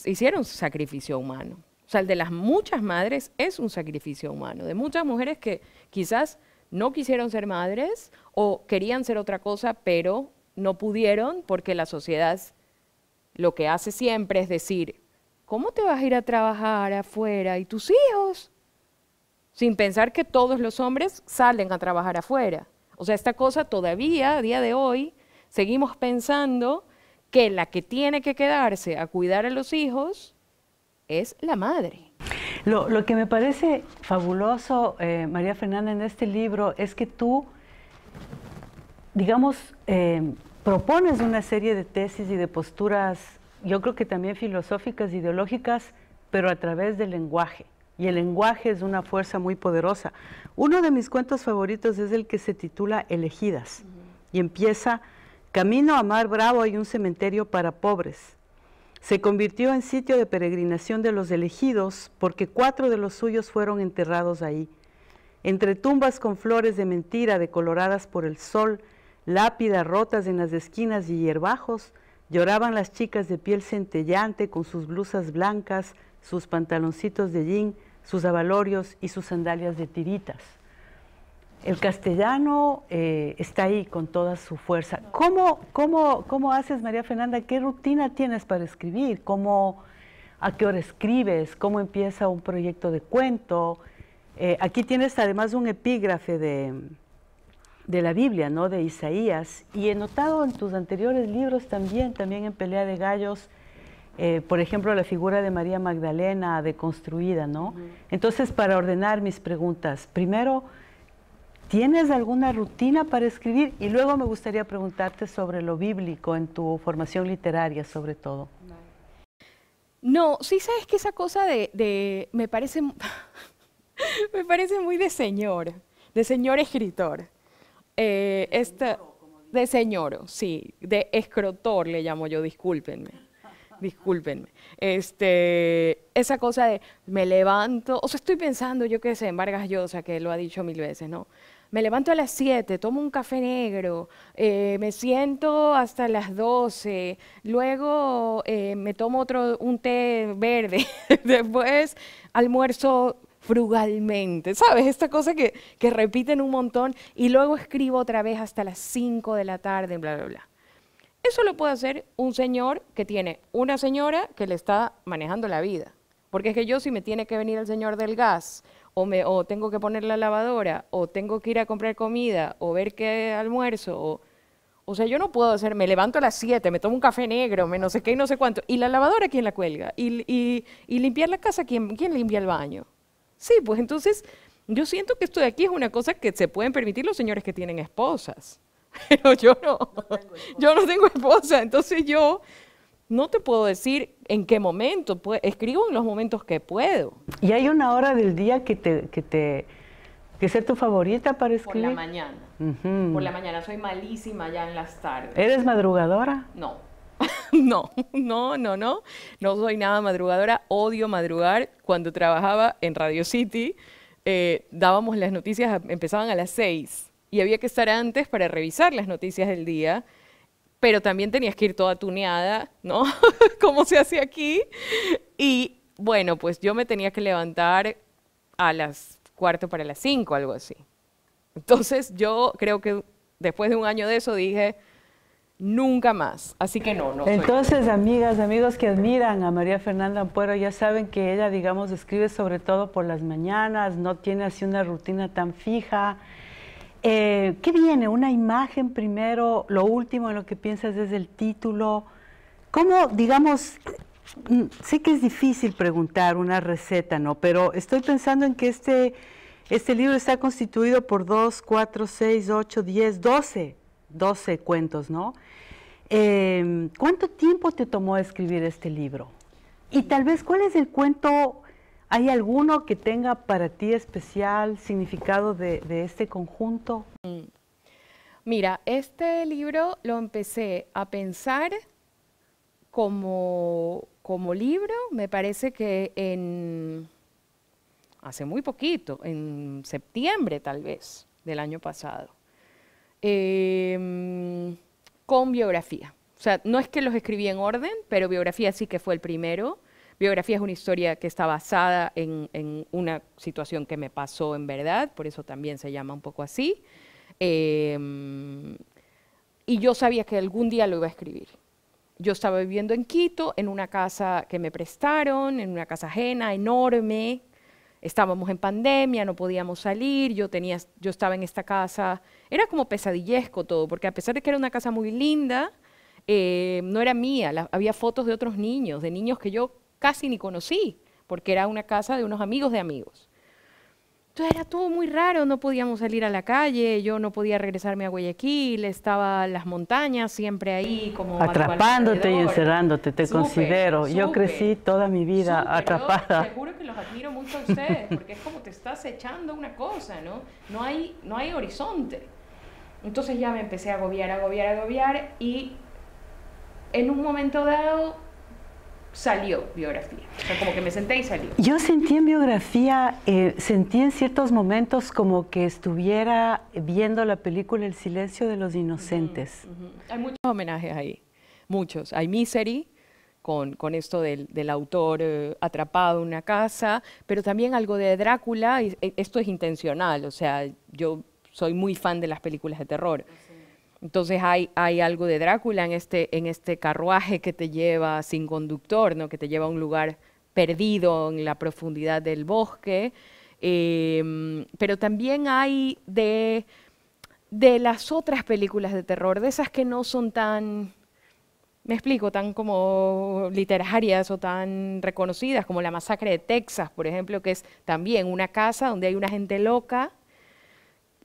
hicieron sacrificio humano. O sea, el de las muchas madres es un sacrificio humano, de muchas mujeres que quizás no quisieron ser madres o querían ser otra cosa, pero no pudieron porque la sociedad lo que hace siempre es decir, ¿cómo te vas a ir a trabajar afuera y tus hijos? Sin pensar que todos los hombres salen a trabajar afuera. O sea, esta cosa todavía, a día de hoy, seguimos pensando que la que tiene que quedarse a cuidar a los hijos es la madre. Lo, que me parece fabuloso, eh, María Fernanda, en este libro es que tú, digamos, eh, propones una serie de tesis y de posturas, yo creo que también filosóficas, ideológicas, pero a través del lenguaje. Y el lenguaje es una fuerza muy poderosa. Uno de mis cuentos favoritos es el que se titula Elegidas. Y empieza, Camino a Mar Bravo hay un cementerio para pobres. Se convirtió en sitio de peregrinación de los elegidos porque cuatro de los suyos fueron enterrados ahí. Entre tumbas con flores de mentira decoloradas por el sol, lápidas rotas en las esquinas y hierbajos, lloraban las chicas de piel centellante con sus blusas blancas, sus pantaloncitos de jean, sus abalorios y sus sandalias de tiritas. El castellano eh, está ahí con toda su fuerza. ¿Cómo, cómo, cómo haces, María Fernanda? ¿Qué rutina tienes para escribir? ¿Cómo, ¿A qué hora escribes? ¿Cómo empieza un proyecto de cuento? Eh, aquí tienes además un epígrafe de, de la Biblia, ¿no? De Isaías. Y he notado en tus anteriores libros también, también en Pelea de Gallos, eh, por ejemplo, la figura de María Magdalena deconstruida, ¿no? Entonces, para ordenar mis preguntas, primero, ¿tienes alguna rutina para escribir? Y luego me gustaría preguntarte sobre lo bíblico en tu formación literaria, sobre todo. No, sí sabes que esa cosa de, de me parece, me parece muy de señor, de señor escritor eh, esta, de señor, sí, de escrotor le llamo yo, discúlpenme, discúlpenme. Este, esa cosa de me levanto, o sea, estoy pensando, yo qué sé, en Vargas Llosa, que lo ha dicho mil veces, ¿no? Me levanto a las 7, tomo un café negro, eh, me siento hasta las 12, luego eh, me tomo otro, un té verde, después almuerzo frugalmente, ¿sabes? Esta cosa que, que repiten un montón y luego escribo otra vez hasta las 5 de la tarde, bla, bla, bla. Eso lo puede hacer un señor que tiene una señora que le está manejando la vida. Porque es que yo si me tiene que venir el señor del gas, o, me, o tengo que poner la lavadora, o tengo que ir a comprar comida, o ver qué almuerzo, o, o sea, yo no puedo hacer, me levanto a las 7, me tomo un café negro, me no sé qué y no sé cuánto. ¿Y la lavadora quién la cuelga? ¿Y, limpiar la casa quién, quién limpia el baño? Sí, pues entonces yo siento que esto de aquí es una cosa que se pueden permitir los señores que tienen esposas. Pero yo no, yo no tengo esposa, entonces yo no te puedo decir en qué momento, escribo en los momentos que puedo. ¿Y hay una hora del día que te, que te que sea tu favorita para escribir? Por la mañana. Por la mañana, soy malísima ya en las tardes. ¿Eres madrugadora? No. no, no, no, no. No soy nada madrugadora. Odio madrugar. Cuando trabajaba en Radio City, eh, dábamos las noticias, empezaban a las seis y había que estar antes para revisar las noticias del día. Pero también tenías que ir toda tuneada, ¿no? Como se hace aquí. Y bueno, pues yo me tenía que levantar a las cuarto para las cinco, algo así. Entonces yo creo que después de un año de eso dije, nunca más. Así que no, no. Entonces, amigas, amigos que admiran a María Fernanda Ampuero, ya saben que ella, digamos, escribe sobre todo por las mañanas, no tiene así una rutina tan fija. Eh, ¿Qué viene? ¿Una imagen primero? ¿Lo último en lo que piensas es el título? ¿Cómo, digamos, mm, sé que es difícil preguntar una receta, ¿no? Pero estoy pensando en que este, este libro está constituido por dos, cuatro, seis, ocho, diez, doce, 12 cuentos, ¿no? Em, ¿Cuánto tiempo te tomó escribir este libro? Y tal vez, ¿cuál es el cuento? ¿Hay alguno que tenga para ti especial significado de, este conjunto? Mm. Mira, este libro lo empecé a pensar como, como libro, me parece que en hace muy poquito, en septiembre tal vez del año pasado. Eh, con biografía. O sea, no es que los escribí en orden, pero biografía sí que fue el primero. Biografía es una historia que está basada en, una situación que me pasó en verdad, por eso también se llama un poco así. Em, y yo sabía que algún día lo iba a escribir. Yo estaba viviendo en Quito, en una casa que me prestaron, en una casa ajena, enorme, estábamos en pandemia, no podíamos salir, yo, tenía, yo estaba en esta casa, era como pesadillesco todo, porque a pesar de que era una casa muy linda, eh, no era mía, había fotos de otros niños, de niños que yo casi ni conocí, porque era una casa de unos amigos de amigos. Entonces era todo muy raro, no podíamos salir a la calle, yo no podía regresarme a Guayaquil, estaba las montañas siempre ahí como... Atrapándote y encerrándote, te considero. yo crecí toda mi vida atrapada. Seguro juro que los admiro mucho a ustedes, porque es como te estás echando una cosa, ¿no? No hay, no hay horizonte. Entonces ya me empecé a agobiar, a agobiar, a agobiar y en un momento dado salió biografía? O sea, como que me senté y salió. Yo sentí en biografía, eh, sentí en ciertos momentos como que estuviera viendo la película El silencio de los inocentes. Hay muchos homenajes ahí, muchos. Hay Misery. Con, con esto del, del autor eh, atrapado en una casa, pero también algo de Drácula, y, eh, esto es intencional, o sea, yo soy muy fan de las películas de terror. Entonces hay, algo de Drácula este, en este, carruaje que te lleva sin conductor, que te lleva a un lugar perdido en la profundidad del bosque. Em, pero también hay de, de las otras películas de terror, de esas que no son tan, me explico, tan como literarias o tan reconocidas, como La Masacre de Texas, por ejemplo, que es también una casa donde hay una gente loca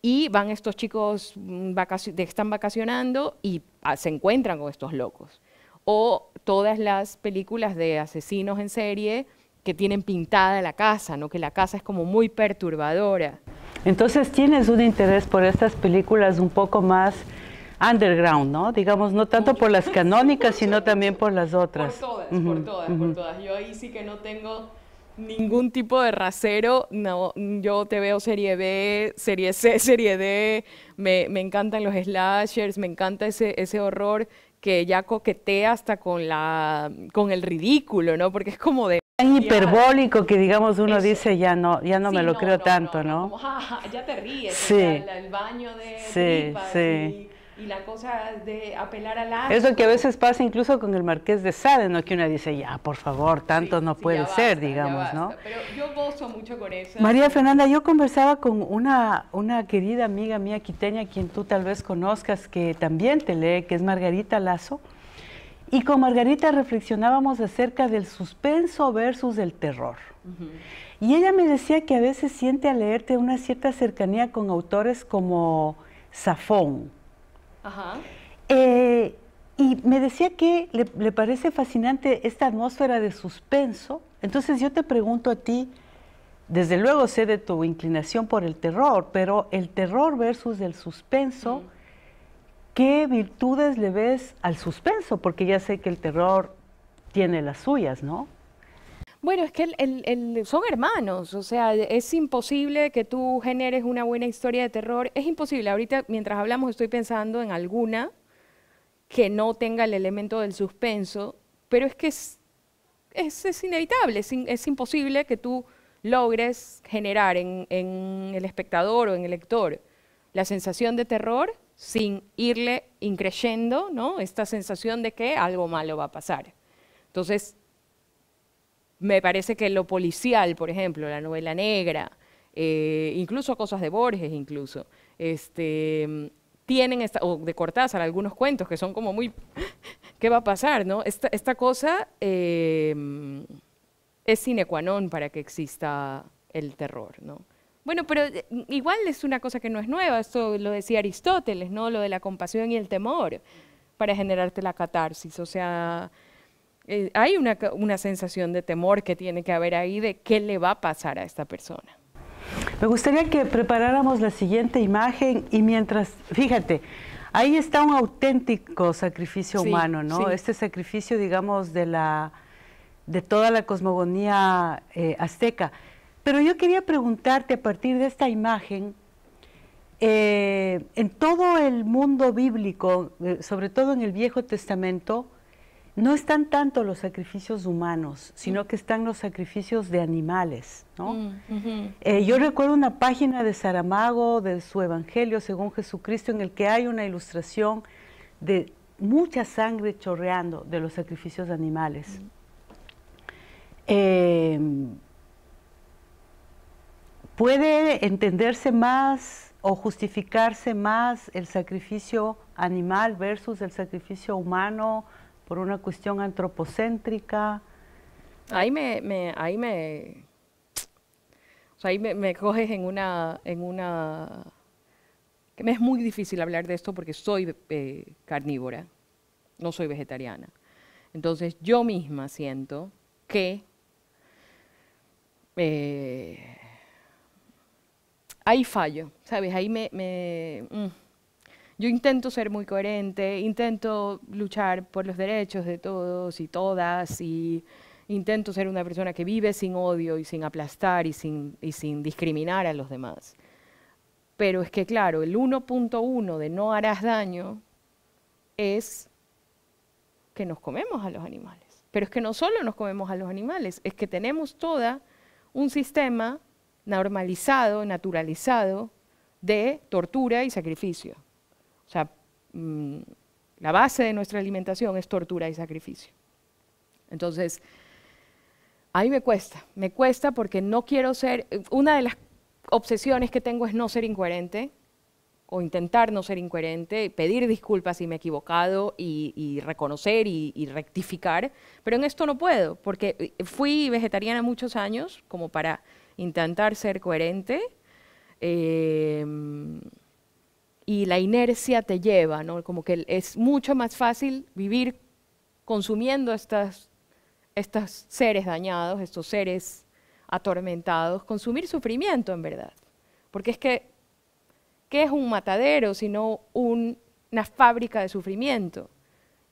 y van estos chicos, que mm, están vacacionando y ah, se encuentran con estos locos. O todas las películas de asesinos en serie que tienen pintada la casa, ¿no? que la casa es como muy perturbadora. Entonces tienes un interés por estas películas un poco más underground, ¿no? Digamos, no tanto por las canónicas, sino también por las otras. Por todas, por todas, por todas. Yo ahí sí que no tengo ningún tipo de rasero. No, yo te veo serie B, serie C, serie D. Me, me encantan los slashers, me encanta ese, ese horror que ya coquetea hasta con la con el ridículo, ¿no? Porque es como de tan hiperbólico que digamos uno dice ya no ya no me lo creo tanto, ¿no? Ah, ya te ríes, el, baño de sí, sí y la cosa de apelar a Es lo que a veces pasa incluso con el marqués de Sade, ¿no? Que una dice, ya, por favor, tanto no puede ser, digamos, ¿no? Pero yo gozo mucho con eso. María Fernanda, yo conversaba con una, una querida amiga mía quiteña, quien tú tal vez conozcas, que también te lee, que es Margarita Lazo, y con Margarita reflexionábamos acerca del suspenso versus el terror. Y ella me decía que a veces siente al leerte una cierta cercanía con autores como Safón, Ajá. Eh, y me decía que le, parece fascinante esta atmósfera de suspenso. Entonces yo te pregunto a ti, desde luego sé de tu inclinación por el terror, pero el terror versus el suspenso, ¿qué virtudes le ves al suspenso? Porque ya sé que el terror tiene las suyas, ¿no? Bueno, es que son hermanos, o sea, es imposible que tú generes una buena historia de terror, es imposible. Ahorita, mientras hablamos, estoy pensando en alguna que no tenga el elemento del suspenso, pero es que es, inevitable, es, imposible que tú logres generar en, en el espectador o en el lector la sensación de terror sin irle increyendo, ¿no? Esta sensación de que algo malo va a pasar. Entonces, me parece que lo policial, por ejemplo, la novela negra, eh, incluso cosas de Borges, incluso, este, tienen, o de Cortázar, algunos cuentos que son como muy, ¿qué va a pasar? No? Esta, cosa eh, es sine qua non para que exista el terror, ¿no? Bueno, pero eh, igual es una cosa que no es nueva, esto lo decía Aristóteles, ¿no? Lo de la compasión y el temor para generarte la catarsis, o sea, eh, hay una, sensación de temor que tiene que haber ahí de qué le va a pasar a esta persona. Me gustaría que preparáramos la siguiente imagen y mientras, fíjate, ahí está un auténtico sacrificio humano, ¿no? Este sacrificio, digamos, de la de toda la cosmogonía eh, azteca. Pero yo quería preguntarte a partir de esta imagen, eh, en todo el mundo bíblico, sobre todo en el Viejo Testamento, no están tanto los sacrificios humanos, sino mm. que están los sacrificios de animales. Mm, eh, yo recuerdo una página de Saramago, de su Evangelio según Jesucristo, en el que hay una ilustración de mucha sangre chorreando de los sacrificios de animales. Mm. Em, ¿Puede entenderse más o justificarse más el sacrificio animal versus el sacrificio humano? por una cuestión antropocéntrica. Ahí me, me ahí me, ahí me, coges en una, en una, que me es muy difícil hablar de esto porque soy eh, carnívora, no soy vegetariana. Entonces yo misma siento que eh, ahí fallo, ¿sabes? Ahí me, mm, yo intento ser muy coherente, intento luchar por los derechos de todos y todas y intento ser una persona que vive sin odio y sin aplastar y sin, discriminar a los demás. Pero es que claro, el 1.1 de no harás daño es que nos comemos a los animales. Pero es que no solo nos comemos a los animales, es que tenemos toda un sistema normalizado, naturalizado de tortura y sacrificio. O sea, mm, la base de nuestra alimentación es tortura y sacrificio. Entonces, a mí me cuesta, me cuesta porque no quiero ser, una de las obsesiones que tengo es no ser incoherente o intentar no ser incoherente, pedir disculpas si me he equivocado y, reconocer y, rectificar, pero en esto no puedo, porque fui vegetariana muchos años como para intentar ser coherente. Eh, y la inercia te lleva, ¿no? Como que es mucho más fácil vivir consumiendo estas, estos seres dañados, estos seres atormentados, consumir sufrimiento en verdad. Porque es que, ¿qué es un matadero sino una fábrica de sufrimiento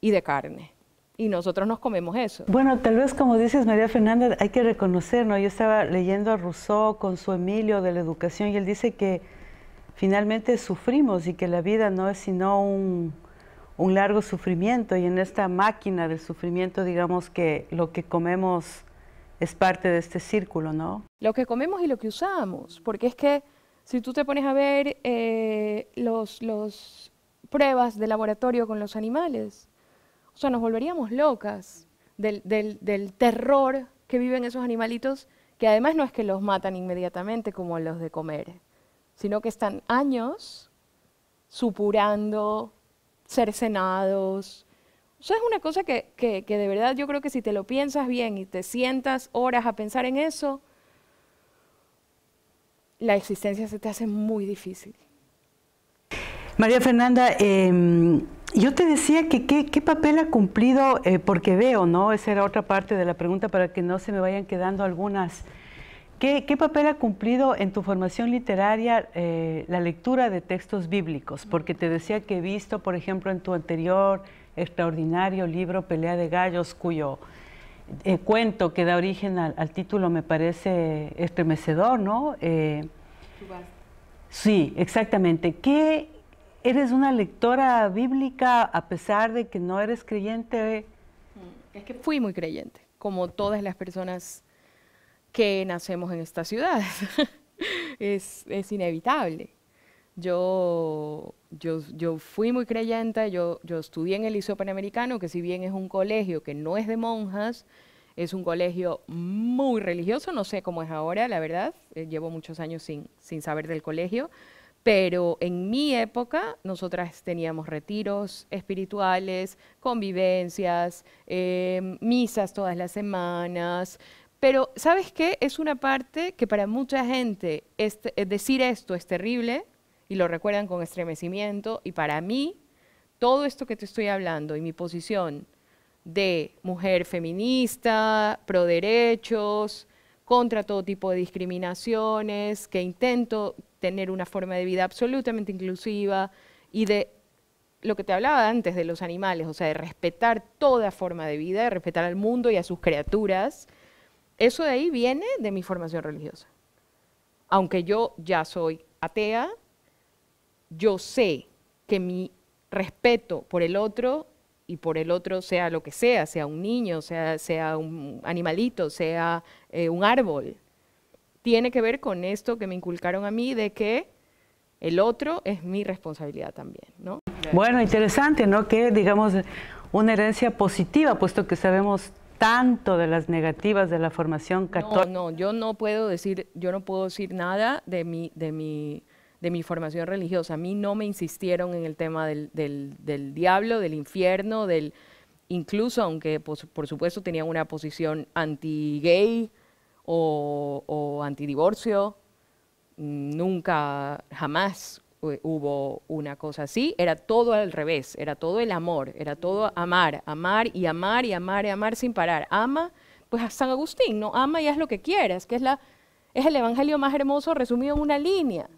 y de carne? y nosotros nos comemos eso. Bueno, tal vez como dices María Fernanda, hay que reconocer, ¿no? Yo estaba leyendo a Rousseau con su Emilio de la educación y él dice que finalmente sufrimos y que la vida no es sino un, largo sufrimiento y en esta máquina del sufrimiento digamos que lo que comemos es parte de este círculo, ¿no? Lo que comemos y lo que usamos, porque es que si tú te pones a ver eh, las pruebas de laboratorio con los animales, o sea, nos volveríamos locas del, terror que viven esos animalitos, que además no es que los matan inmediatamente como los de comer, sino que están años supurando, cercenados. O sea, es una cosa que, de verdad yo creo que si te lo piensas bien y te sientas horas a pensar en eso, la existencia se te hace muy difícil. María Fernanda, em, yo te decía que qué, papel ha cumplido, eh, porque veo, ¿no? Esa era otra parte de la pregunta para que no se me vayan quedando algunas ¿Qué, papel ha cumplido en tu formación literaria eh, la lectura de textos bíblicos? Porque te decía que he visto, por ejemplo, en tu anterior extraordinario libro Pelea de Gallos, cuyo eh, cuento que da origen al, título me parece estremecedor, ¿no? Eh, sí, exactamente. ¿Qué eres una lectora bíblica a pesar de que no eres creyente? Es que fui muy creyente, como todas las personas que nacemos en esta ciudad. es, inevitable. Yo, yo, fui muy creyente, yo, yo estudié en el Liceo Panamericano, que si bien es un colegio que no es de monjas, es un colegio muy religioso, no sé cómo es ahora, la verdad, eh, llevo muchos años sin, sin saber del colegio, pero en mi época nosotras teníamos retiros espirituales, convivencias, eh, misas todas las semanas, pero, ¿sabes qué? Es una parte que para mucha gente es, eh, decir esto es terrible y lo recuerdan con estremecimiento. Y para mí, todo esto que te estoy hablando y mi posición de mujer feminista, pro derechos, contra todo tipo de discriminaciones, que intento tener una forma de vida absolutamente inclusiva y de lo que te hablaba antes de los animales, o sea, de respetar toda forma de vida, de respetar al mundo y a sus criaturas eso de ahí viene de mi formación religiosa. Aunque yo ya soy atea, yo sé que mi respeto por el otro y por el otro sea lo que sea, sea un niño, sea, un animalito, sea eh, un árbol, tiene que ver con esto que me inculcaron a mí de que el otro es mi responsabilidad también, ¿no? Bueno, interesante, ¿no? Que digamos una herencia positiva, puesto que sabemos tanto de las negativas de la formación católica? No, no, yo no puedo decir, yo no puedo decir nada de mi, de mi, de mi formación religiosa. A mí no me insistieron en el tema del, del, diablo, del infierno, del incluso aunque por, supuesto tenía una posición anti-gay o, o anti-divorcio, mm, nunca, jamás eh, hubo una cosa así, era todo al revés, era todo el amor, era todo amar, amar y amar y amar y amar sin parar. Ama, pues a San Agustín, no ama y haz lo que quieras, que es, la, es el evangelio más hermoso resumido en una línea.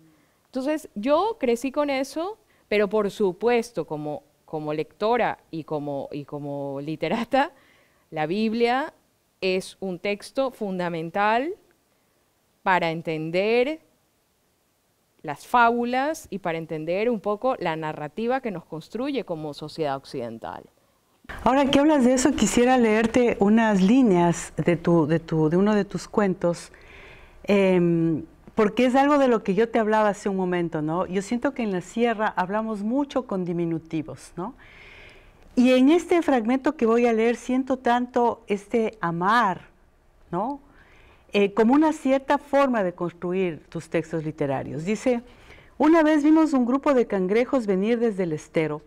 Entonces yo crecí con eso, pero por supuesto como, como lectora y como, y como literata, la Biblia es un texto fundamental para entender las fábulas y para entender un poco la narrativa que nos construye como sociedad occidental. Ahora que hablas de eso, quisiera leerte unas líneas de, uno de tus cuentos, em, porque es algo de lo que yo te hablaba hace un momento, ¿no? Yo siento que en la sierra hablamos mucho con diminutivos, ¿no? Y en este fragmento que voy a leer siento tanto este amar, ¿no? Eh, como una cierta forma de construir tus textos literarios. Dice, una vez vimos un grupo de cangrejos venir desde el estero.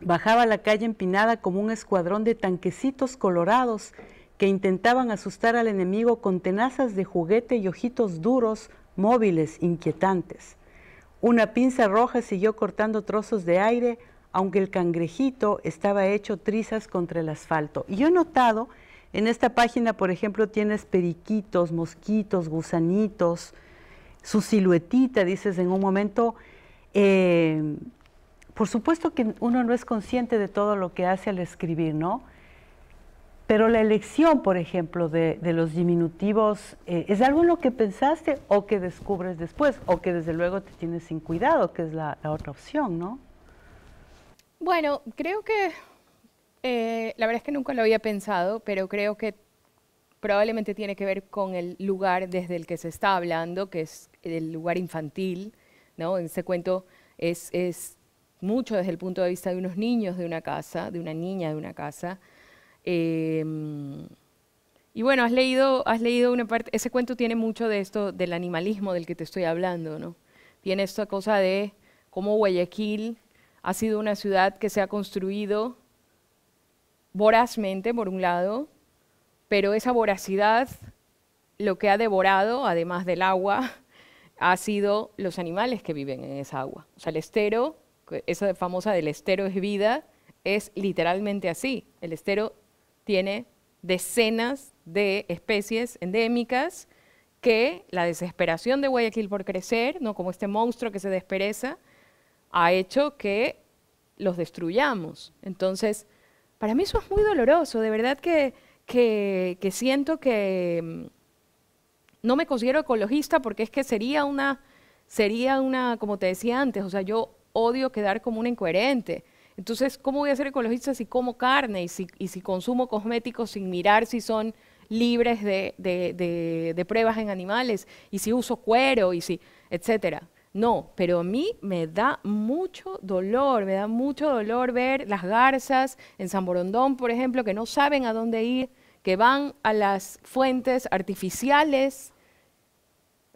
Bajaba la calle empinada como un escuadrón de tanquecitos colorados que intentaban asustar al enemigo con tenazas de juguete y ojitos duros, móviles, inquietantes. Una pinza roja siguió cortando trozos de aire, aunque el cangrejito estaba hecho trizas contra el asfalto. Y yo he notado en esta página, por ejemplo, tienes periquitos, mosquitos, gusanitos, su siluetita, dices, en un momento... Eh, por supuesto que uno no es consciente de todo lo que hace al escribir, ¿no? Pero la elección, por ejemplo, de, los diminutivos, eh, ¿es algo en lo que pensaste o que descubres después? O que desde luego te tienes sin cuidado, que es la otra opción, ¿no? Bueno, creo que eh, la verdad es que nunca lo había pensado, pero creo que probablemente tiene que ver con el lugar desde el que se está hablando, que es el lugar infantil, ¿no? ese cuento es, mucho desde el punto de vista de unos niños de una casa, de una niña de una casa. Em, y bueno, has leído, has leído una parte, ese cuento tiene mucho de esto, del animalismo del que te estoy hablando, ¿no? Tiene esta cosa de cómo Guayaquil ha sido una ciudad que se ha construido vorazmente, por un lado, pero esa voracidad lo que ha devorado, además del agua, ha sido los animales que viven en esa agua. O sea, el estero, esa famosa del estero es vida, es literalmente así. El estero tiene decenas de especies endémicas que la desesperación de Guayaquil por crecer, ¿no? como este monstruo que se despereza, ha hecho que los destruyamos. Entonces, para mí eso es muy doloroso, de verdad que, siento que mm, no me considero ecologista porque es que sería una, sería una, como te decía antes, o sea, yo odio quedar como una incoherente. Entonces, ¿cómo voy a ser ecologista si como carne y si, y si consumo cosméticos sin mirar si son libres de, de, de, de, pruebas en animales y si uso cuero y si, etcétera? No, pero a mí me da mucho dolor, me da mucho dolor ver las garzas en San Borondón, por ejemplo, que no saben a dónde ir, que van a las fuentes artificiales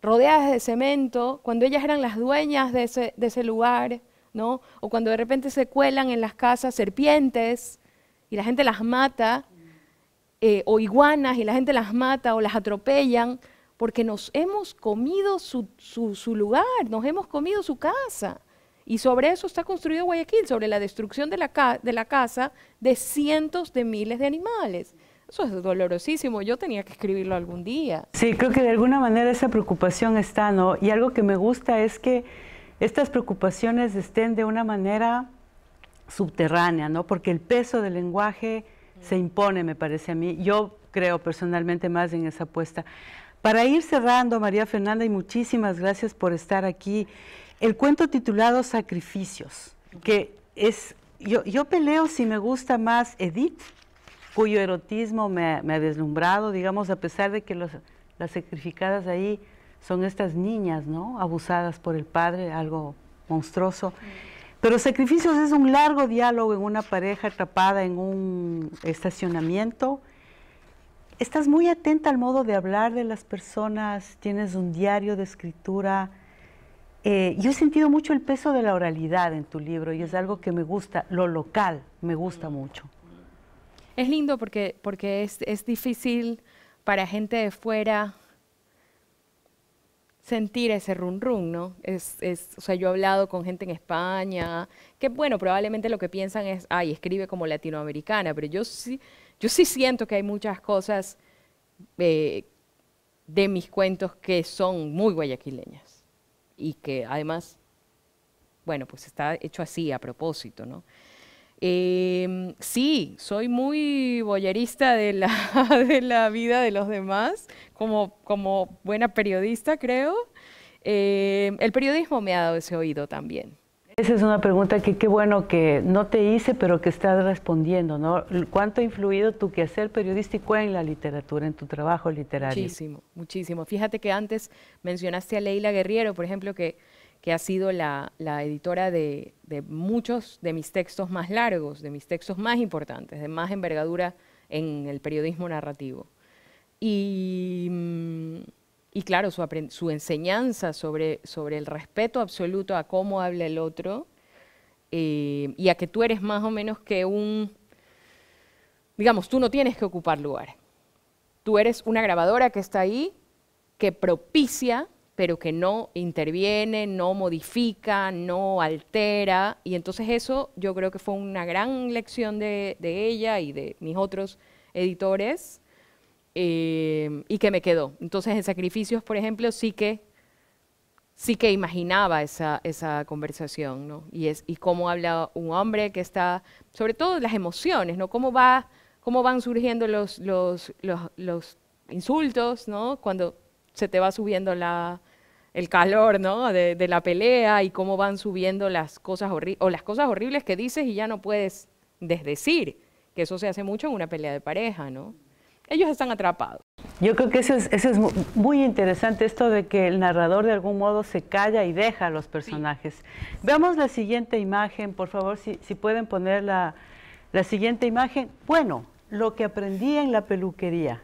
rodeadas de cemento, cuando ellas eran las dueñas de ese, lugar, ¿no? O cuando de repente se cuelan en las casas serpientes y la gente las mata, eh, o iguanas y la gente las mata o las atropellan porque nos hemos comido su, lugar, nos hemos comido su casa. Y sobre eso está construido Guayaquil, sobre la destrucción de la, de la casa de cientos de miles de animales. Eso es dolorosísimo, yo tenía que escribirlo algún día. Sí, creo que de alguna manera esa preocupación está, ¿no? Y algo que me gusta es que estas preocupaciones estén de una manera subterránea, ¿no? Porque el peso del lenguaje se impone, me parece a mí. Yo creo personalmente más en esa apuesta. Para ir cerrando, María Fernanda, y muchísimas gracias por estar aquí, el cuento titulado Sacrificios, que es, yo, peleo si me gusta más Edith, cuyo erotismo me, ha deslumbrado, digamos, a pesar de que las sacrificadas ahí son estas niñas, ¿no? Abusadas por el padre, algo monstruoso. Pero Sacrificios es un largo diálogo en una pareja atrapada en un estacionamiento estás muy atenta al modo de hablar de las personas, tienes un diario de escritura. Eh, yo he sentido mucho el peso de la oralidad en tu libro y es algo que me gusta, lo local me gusta mucho. Es lindo porque, porque es, es difícil para gente de fuera sentir ese run run, ¿no? o sea, yo he hablado con gente en España, que bueno, probablemente lo que piensan es, ay, escribe como latinoamericana, pero yo sí, yo sí siento que hay muchas cosas eh, de mis cuentos que son muy guayaquileñas y que además, bueno, pues está hecho así a propósito, ¿no? Em, sí, soy muy boyerista de la, de la vida de los demás, como, buena periodista, creo. Em, el periodismo me ha dado ese oído también. Esa es una pregunta que qué bueno que no te hice, pero que estás respondiendo, ¿no? ¿Cuánto ha influido tu quehacer periodístico en la literatura, en tu trabajo literario? Muchísimo, muchísimo. Fíjate que antes mencionaste a Leila Guerriero, por ejemplo, que, que ha sido la, editora de, de, muchos de mis textos más largos, de mis textos más importantes, de más envergadura en el periodismo narrativo. Y mm, y claro, su, enseñanza sobre, sobre, el respeto absoluto a cómo habla el otro eh, y a que tú eres más o menos que un, digamos, tú no tienes que ocupar lugar. Tú eres una grabadora que está ahí, que propicia, pero que no interviene, no modifica, no altera. Y entonces eso yo creo que fue una gran lección de ella y de mis otros editores Em, y que me quedó. Entonces en sacrificios, por ejemplo, sí que sí que imaginaba esa, esa conversación, ¿no? Y, es, y cómo habla un hombre que está, sobre todo las emociones, ¿no? Cómo, va, cómo van surgiendo los, los, los, los insultos, ¿no? Cuando se te va subiendo la, el calor, ¿no? De, la pelea y cómo van subiendo las cosas o las cosas horribles que dices y ya no puedes desdecir, que eso se hace mucho en una pelea de pareja, ¿no? ellos están atrapados. Yo creo que eso es, muy interesante, esto de que el narrador de algún modo se calla y deja a los personajes. Veamos la siguiente imagen, por favor, si, pueden poner la, siguiente imagen. Bueno, lo que aprendí en la peluquería.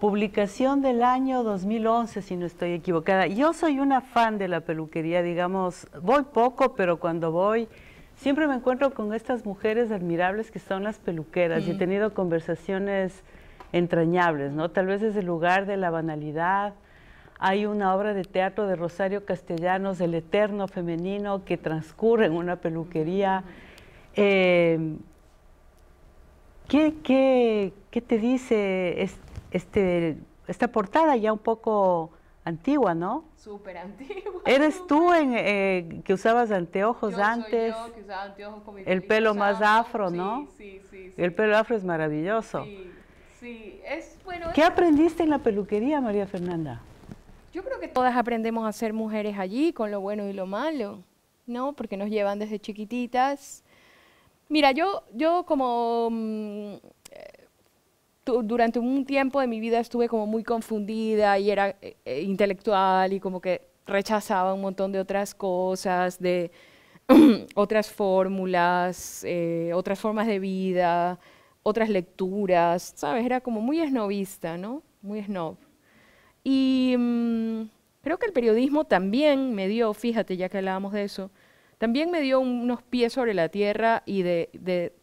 Publicación del año 2011, si no estoy equivocada. Yo soy una fan de la peluquería, digamos, voy poco, pero cuando voy siempre me encuentro con estas mujeres admirables que son las peluqueras. Y he tenido conversaciones entrañables, ¿no? Tal vez es el lugar de la banalidad. Hay una obra de teatro de Rosario Castellanos, El Eterno Femenino, que transcurre en una peluquería. Eh, ¿qué, te dice este, esta portada ya un poco antigua, ¿no? Súper antigua. Eres tú en, eh, que usabas anteojos antes. yo que usaba el pelo más afro, ¿no? Sí, sí, sí. El pelo afro es maravilloso. Sí. Sí, es bueno. ¿Qué aprendiste en la peluquería, María Fernanda? Yo creo que todas aprendemos a ser mujeres allí, con lo bueno y lo malo, ¿no? Porque nos llevan desde chiquititas. Mira, yo, yo como mm, eh, durante un tiempo de mi vida estuve como muy confundida y era eh, eh, intelectual y como que rechazaba un montón de otras cosas, de otras fórmulas, otras formas de vida otras lecturas, ¿sabes? Era como muy esnovista, ¿no? Muy snob. Y mm, creo que el periodismo también me dio, fíjate, ya que hablábamos de eso, también me dio unos pies sobre la tierra y de,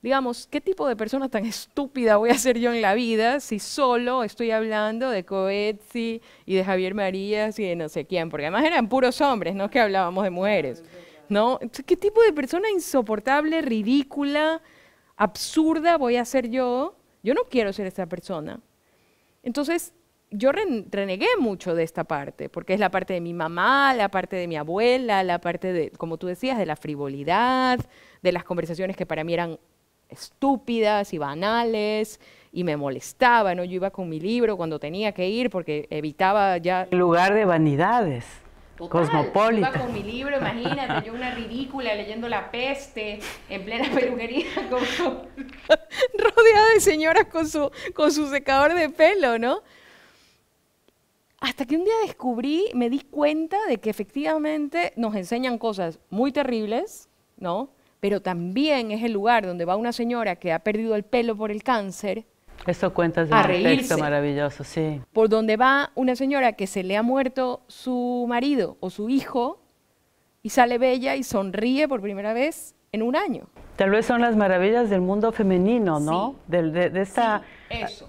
digamos, ¿qué tipo de persona tan estúpida voy a ser yo en la vida si solo estoy hablando de Coetzi y de Javier Marías y de no sé quién? Porque además eran puros hombres, no que hablábamos de mujeres, ¿no? ¿Qué tipo de persona insoportable, ridícula? absurda voy a ser yo, yo no quiero ser esa persona. Entonces, yo renegué mucho de esta parte, porque es la parte de mi mamá, la parte de mi abuela, la parte de, como tú decías, de la frivolidad, de las conversaciones que para mí eran estúpidas y banales y me molestaba, ¿no? Yo iba con mi libro cuando tenía que ir porque evitaba ya... lugar de vanidades. Total, Cosmopolita. Iba con mi libro, imagínate, yo una ridícula leyendo La Peste en plena peluquería. Rodeada de señoras con su, con su secador de pelo, ¿no? Hasta que un día descubrí, me di cuenta de que efectivamente nos enseñan cosas muy terribles, ¿no? Pero también es el lugar donde va una señora que ha perdido el pelo por el cáncer eso cuentas de un maravilloso, sí. Por donde va una señora que se le ha muerto su marido o su hijo y sale bella y sonríe por primera vez en un año. Tal vez son las maravillas del mundo femenino, ¿no? De, esta... eso.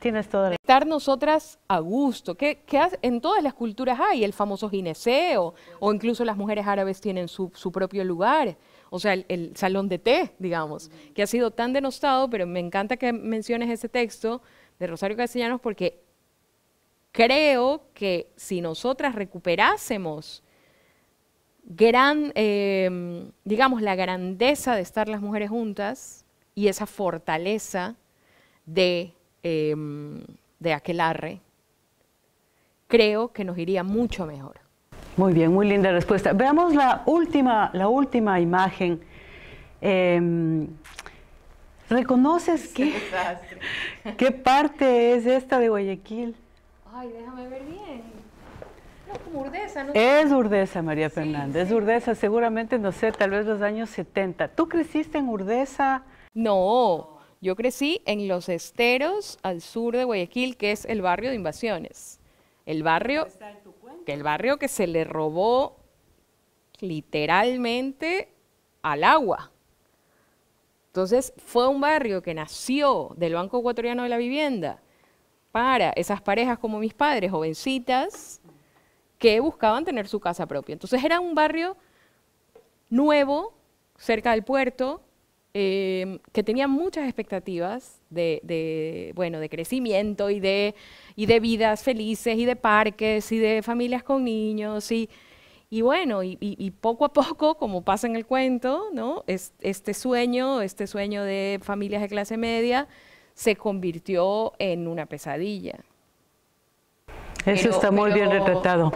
Tienes toda la... Estar nosotras a gusto, qué en todas las culturas hay el famoso gineceo, o incluso las mujeres árabes tienen su propio lugar o sea, el, salón de té, digamos, que ha sido tan denostado, pero me encanta que menciones ese texto de Rosario Castellanos porque creo que si nosotras recuperásemos gran, em, digamos, la grandeza de estar las mujeres juntas y esa fortaleza de, aquel em, de creo que nos iría mucho mejor. Muy bien, muy linda respuesta. Veamos la última, la última imagen. Em, ¿Reconoces qué, qué parte es esta de Guayaquil? Ay, déjame ver bien. Urdesa, ¿no? Es Urdesa, María Fernández. Es Urdesa, seguramente, no sé, tal vez los años 70. ¿Tú creciste en Urdesa? No, yo crecí en Los Esteros, al sur de Guayaquil, que es el barrio de Invasiones. El barrio que el barrio que se le robó literalmente al agua. Entonces fue un barrio que nació del Banco Ecuatoriano de la Vivienda para esas parejas como mis padres, jovencitas, que buscaban tener su casa propia. Entonces era un barrio nuevo, cerca del puerto, Em, que tenía muchas expectativas de, bueno, de crecimiento y de, y de vidas felices y de parques y de familias con niños y, y bueno, y, poco a poco, como pasa en el cuento, ¿no? este sueño, este sueño de familias de clase media, se convirtió en una pesadilla. Eso está muy bien retratado.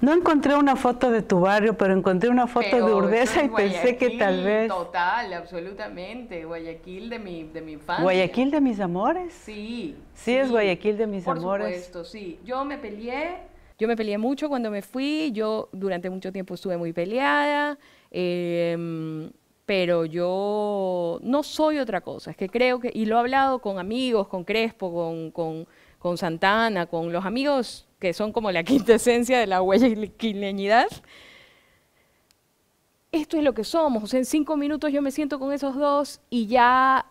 No encontré una foto de tu barrio, pero encontré una foto de Urdesa y pensé que tal vez. Total, absolutamente. Guayaquil de mi, de mi infancia. ¿Guayaquil de mis amores? Sí. Sí, es Guayaquil de mis amores. Por supuesto, sí. Yo me peleé. Yo me peleé mucho cuando me fui. Yo durante mucho tiempo estuve muy peleada. Em, pero yo no soy otra cosa. Es que creo que, y lo he hablado con amigos, con Crespo, con, con, con Santana, con los amigos que son como la quinta esencia de la huella guayaquileñidad. Esto es lo que somos. en cinco minutos yo me siento con esos dos y ya,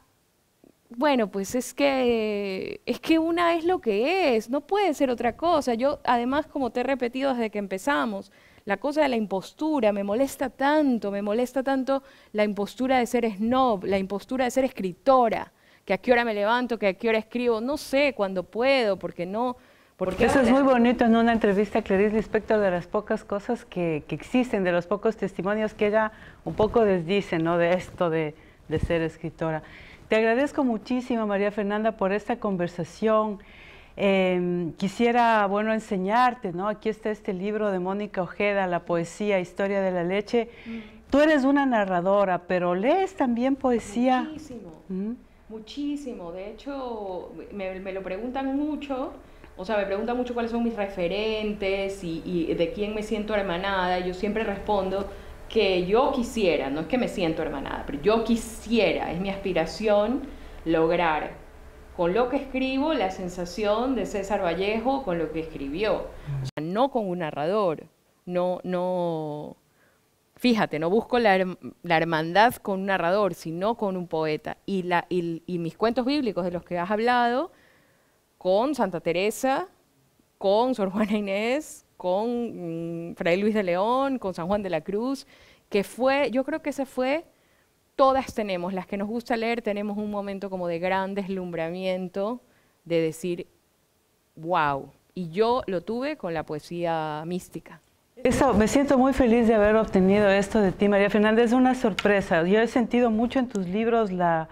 bueno, pues es que, es que una es lo que es, no puede ser otra cosa. Yo, además, como te he repetido desde que empezamos, la cosa de la impostura, me molesta tanto, me molesta tanto la impostura de ser snob, la impostura de ser escritora, que a qué hora me levanto, que a qué hora escribo, no sé, cuándo puedo, porque no, porque Eso es muy bonito en una entrevista a Clarice respecto de las pocas cosas que, que, existen, de los pocos testimonios que ella un poco desdice ¿no? de esto de, de ser escritora. Te agradezco muchísimo, María Fernanda, por esta conversación. Em, quisiera, bueno, enseñarte, ¿no? Aquí está este libro de Mónica Ojeda, La poesía, Historia de la leche. Mm. Tú eres una narradora, pero lees también poesía. Muchísimo, mm. muchísimo. De hecho, me lo preguntan mucho o sea, me pregunta mucho cuáles son mis referentes y, de quién me siento hermanada. yo siempre respondo que yo quisiera, no es que me siento hermanada, pero yo quisiera, es mi aspiración lograr con lo que escribo la sensación de César Vallejo con lo que escribió. O sea, no con un narrador, no, no, fíjate, no busco la, hermandad con un narrador, sino con un poeta. y mis cuentos bíblicos de los que has hablado con Santa Teresa, con Sor Juana Inés, con mm, Fray Luis de León, con San Juan de la Cruz, que fue, yo creo que se fue, todas tenemos, las que nos gusta leer, tenemos un momento como de gran deslumbramiento, de decir, wow, y yo lo tuve con la poesía mística. Eso, me siento muy feliz de haber obtenido esto de ti, María Fernández. Es una sorpresa. Yo he sentido mucho en tus libros la,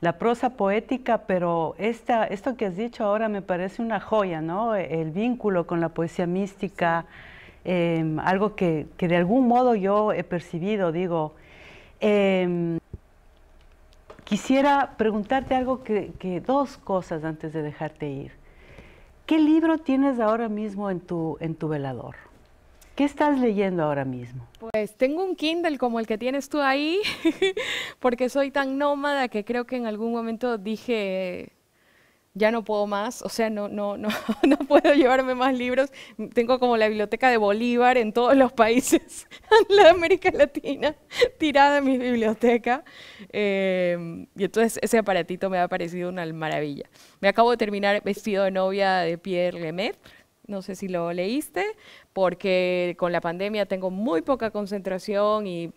la prosa poética, pero esto que has dicho ahora me parece una joya, ¿no? El vínculo con la poesía mística, em, algo que, de algún modo yo he percibido, digo. Em, quisiera preguntarte algo que, dos cosas antes de dejarte ir. ¿Qué libro tienes ahora mismo en tu, en tu velador? ¿Qué estás leyendo ahora mismo? Pues tengo un Kindle como el que tienes tú ahí, porque soy tan nómada que creo que en algún momento dije, ya no puedo más, o sea, no, no, no, no puedo llevarme más libros. Tengo como la biblioteca de Bolívar en todos los países de América Latina tirada en mi biblioteca. Em, y entonces ese aparatito me ha parecido una maravilla. Me acabo de terminar vestido de novia de Pierre Lemaitre no sé si lo leíste, porque con la pandemia tengo muy poca concentración y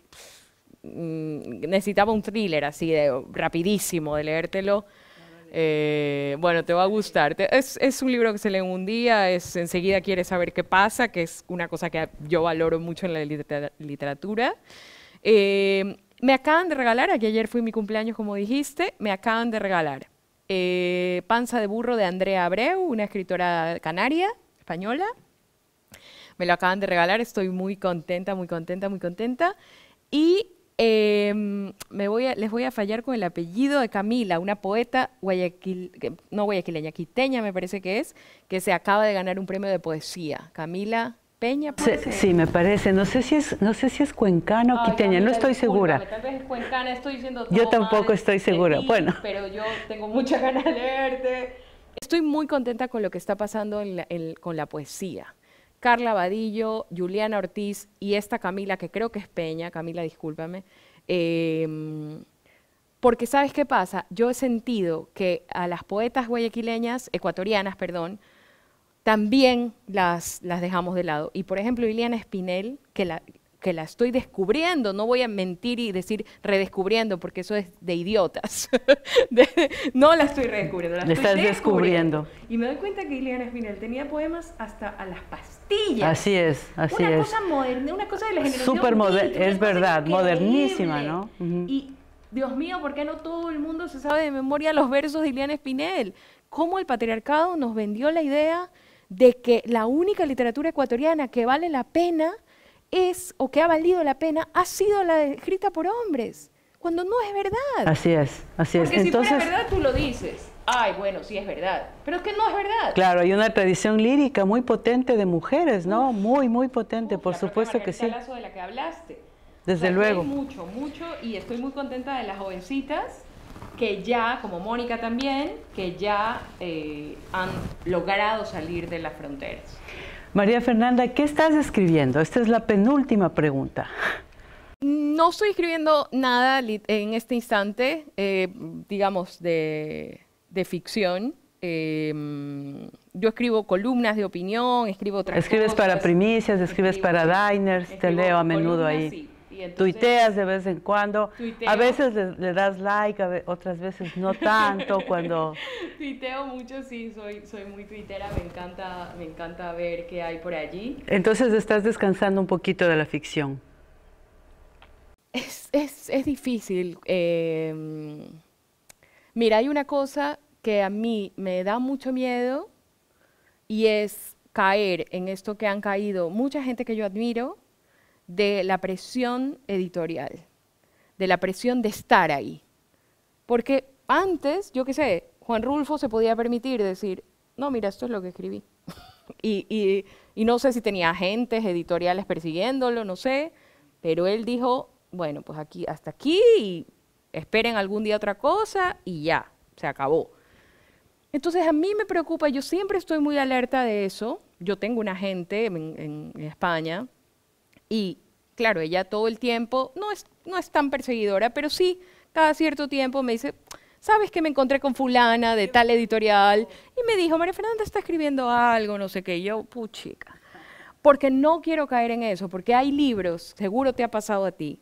mm, necesitaba un thriller así de rapidísimo de leértelo. Eh, bueno, te va a gustar. Es, un libro que se lee en un día, es enseguida quieres saber qué pasa, que es una cosa que yo valoro mucho en la literatura. Eh, me acaban de regalar, aquí ayer fue mi cumpleaños, como dijiste, me acaban de regalar eh, Panza de burro de Andrea Abreu, una escritora canaria, española me lo acaban de regalar, estoy muy contenta, muy contenta, muy contenta. Y em, me voy les voy a fallar con el apellido de Camila, una poeta guayaquil, no guayaquileña, quiteña me parece que es, que se acaba de ganar un premio de poesía. Camila Peña. Sí, sí, me parece. No sé si es, no sé si es cuencana o quiteña, no estoy segura. Tal vez es cuencana, estoy diciendo todo Yo tampoco estoy segura. bueno. Pero yo tengo muchas ganas de leerte. Estoy muy contenta con lo que está pasando con la poesía. Carla Vadillo, Juliana Ortiz y esta Camila, que creo que es Peña, Camila, discúlpame, em, porque sabes qué pasa, yo he sentido que a las poetas guayaquileñas, ecuatorianas, perdón, también las, las dejamos de lado. Y por ejemplo, Liliana Espinel, que la, que la estoy descubriendo, no voy a mentir y decir redescubriendo, porque eso es de idiotas. no la estoy redescubriendo, la, estoy estás descubriendo. Y me doy cuenta que Ileana Espinel tenía poemas hasta a las pastillas. Así es, así es. Una cosa moderna, una cosa de la generación. es verdad, modernísima, ¿no? Y Dios mío, ¿por qué no todo el mundo se sabe de memoria los versos de Ileana Espinel? Cómo el patriarcado nos vendió la idea de que la única literatura ecuatoriana que vale la pena es o que ha valido la pena ha sido la escrita por hombres, cuando no es verdad. Así es, así es. Porque Entonces, si es verdad tú lo dices. Ay, bueno, sí es verdad, pero es que no es verdad. Claro, hay una tradición lírica muy potente de mujeres, ¿no? muy, muy potente, por supuesto que sí. de la que hablaste. Desde luego. Mucho, mucho, y estoy muy contenta de las jovencitas que ya, como Mónica también, que ya eh, han logrado salir de las fronteras. María Fernanda, ¿qué estás escribiendo? Esta es la penúltima pregunta. No estoy escribiendo nada en este instante, eh, digamos, de, ficción. Em, yo escribo columnas de opinión, escribo Escribes para primicias, escribes para diners, te leo a menudo ahí tuiteas de vez en cuando. a veces le, das like, otras veces no tanto cuando... tuiteo mucho, sí, soy, muy tuitera, me encanta, me encanta ver qué hay por allí. Entonces estás descansando un poquito de la ficción. Es, difícil. Em, mira, hay una cosa que a mí me da mucho miedo y es caer en esto que han caído mucha gente que yo admiro, de la presión editorial, de la presión de estar ahí. Porque antes, yo qué sé, Juan Rulfo se podía permitir decir, no, mira, esto es lo que escribí. y, no sé si tenía agentes editoriales persiguiéndolo, no sé, pero él dijo, bueno, pues aquí, hasta aquí, y esperen algún día otra cosa, y ya, se acabó. Entonces a mí me preocupa, yo siempre estoy muy alerta de eso, yo tengo un agente en, en España y claro, ella todo el tiempo no es, tan perseguidora, pero sí cada cierto tiempo me dice, ¿sabes que me encontré con fulana de tal editorial? Y me dijo, María Fernanda está escribiendo algo, no sé qué. Y yo, puchica. Porque no quiero caer en eso, porque hay libros, seguro te ha pasado a ti,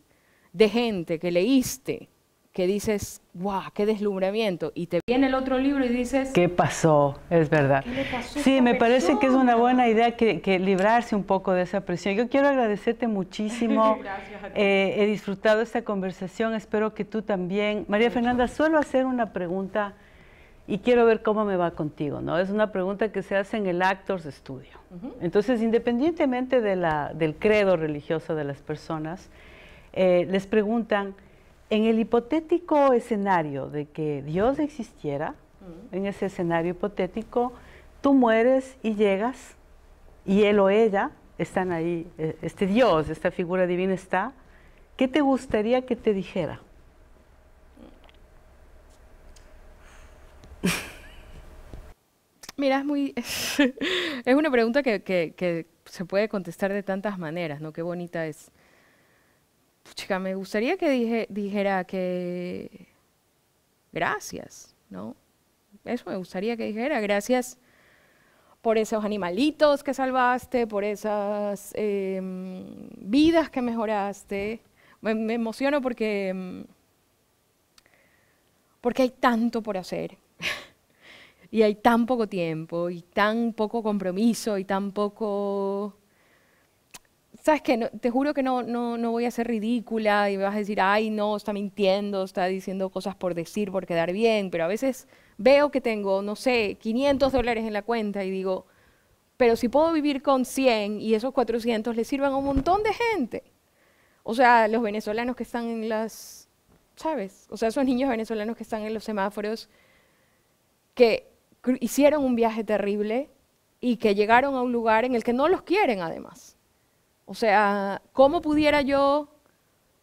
de gente que leíste que dices, ¡guau! ¡Qué deslumbramiento! Y te viene el otro libro y dices... ¿Qué pasó? Es verdad. sí, me parece que es una buena idea que, librarse un poco de esa presión. Yo quiero agradecerte muchísimo. Eh, he disfrutado esta conversación, espero que tú también. María Fernanda, suelo hacer una pregunta y quiero ver cómo me va contigo, ¿no? Es una pregunta que se hace en el Actors Studio. Entonces, independientemente de la, del credo religioso de las personas, eh, les preguntan... En el hipotético escenario de que Dios existiera, en ese escenario hipotético, tú mueres y llegas y él o ella están ahí, e, este Dios, esta figura divina está, ¿qué te gustaría que te dijera? Mira, es muy. es una pregunta que, se puede contestar de tantas maneras, ¿no? Qué bonita es chica, me gustaría que dijera que gracias, ¿no? Eso me gustaría que dijera, gracias por esos animalitos que salvaste, por esas em, vidas que mejoraste. Me, me, emociono porque, em, porque hay tanto por hacer y hay tan poco tiempo y tan poco compromiso y tan poco sabes que te juro que no, no, no voy a ser ridícula y me vas a decir, ay, no, está mintiendo, está diciendo cosas por decir, por quedar bien, pero a veces veo que tengo, no sé, 500 dólares en la cuenta y digo, pero si puedo vivir con 100 y esos 400 le sirvan a un montón de gente. O sea, los venezolanos que están en las, ¿sabes? O sea, esos niños venezolanos que están en los semáforos, que hicieron un viaje terrible y que llegaron a un lugar en el que no los quieren además. O sea, ¿cómo pudiera yo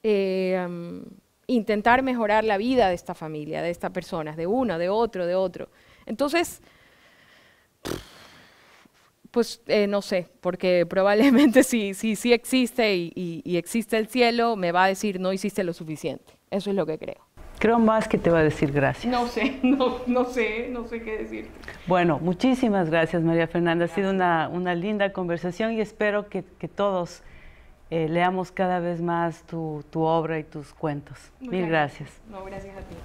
eh, intentar mejorar la vida de esta familia, de estas personas, de una, de otro, de otro? Entonces, pues eh, no sé, porque probablemente si sí si, existe y existe el cielo, me va a decir no hiciste lo suficiente. Eso es lo que creo. Creo más que te va a decir gracias. No sé, no, no sé, no sé qué decir. Bueno, muchísimas gracias María Fernanda. Ha sido una, una, linda conversación y espero que, todos eh, leamos cada vez más tu, obra y tus cuentos. Mil gracias. gracias. No, gracias a ti.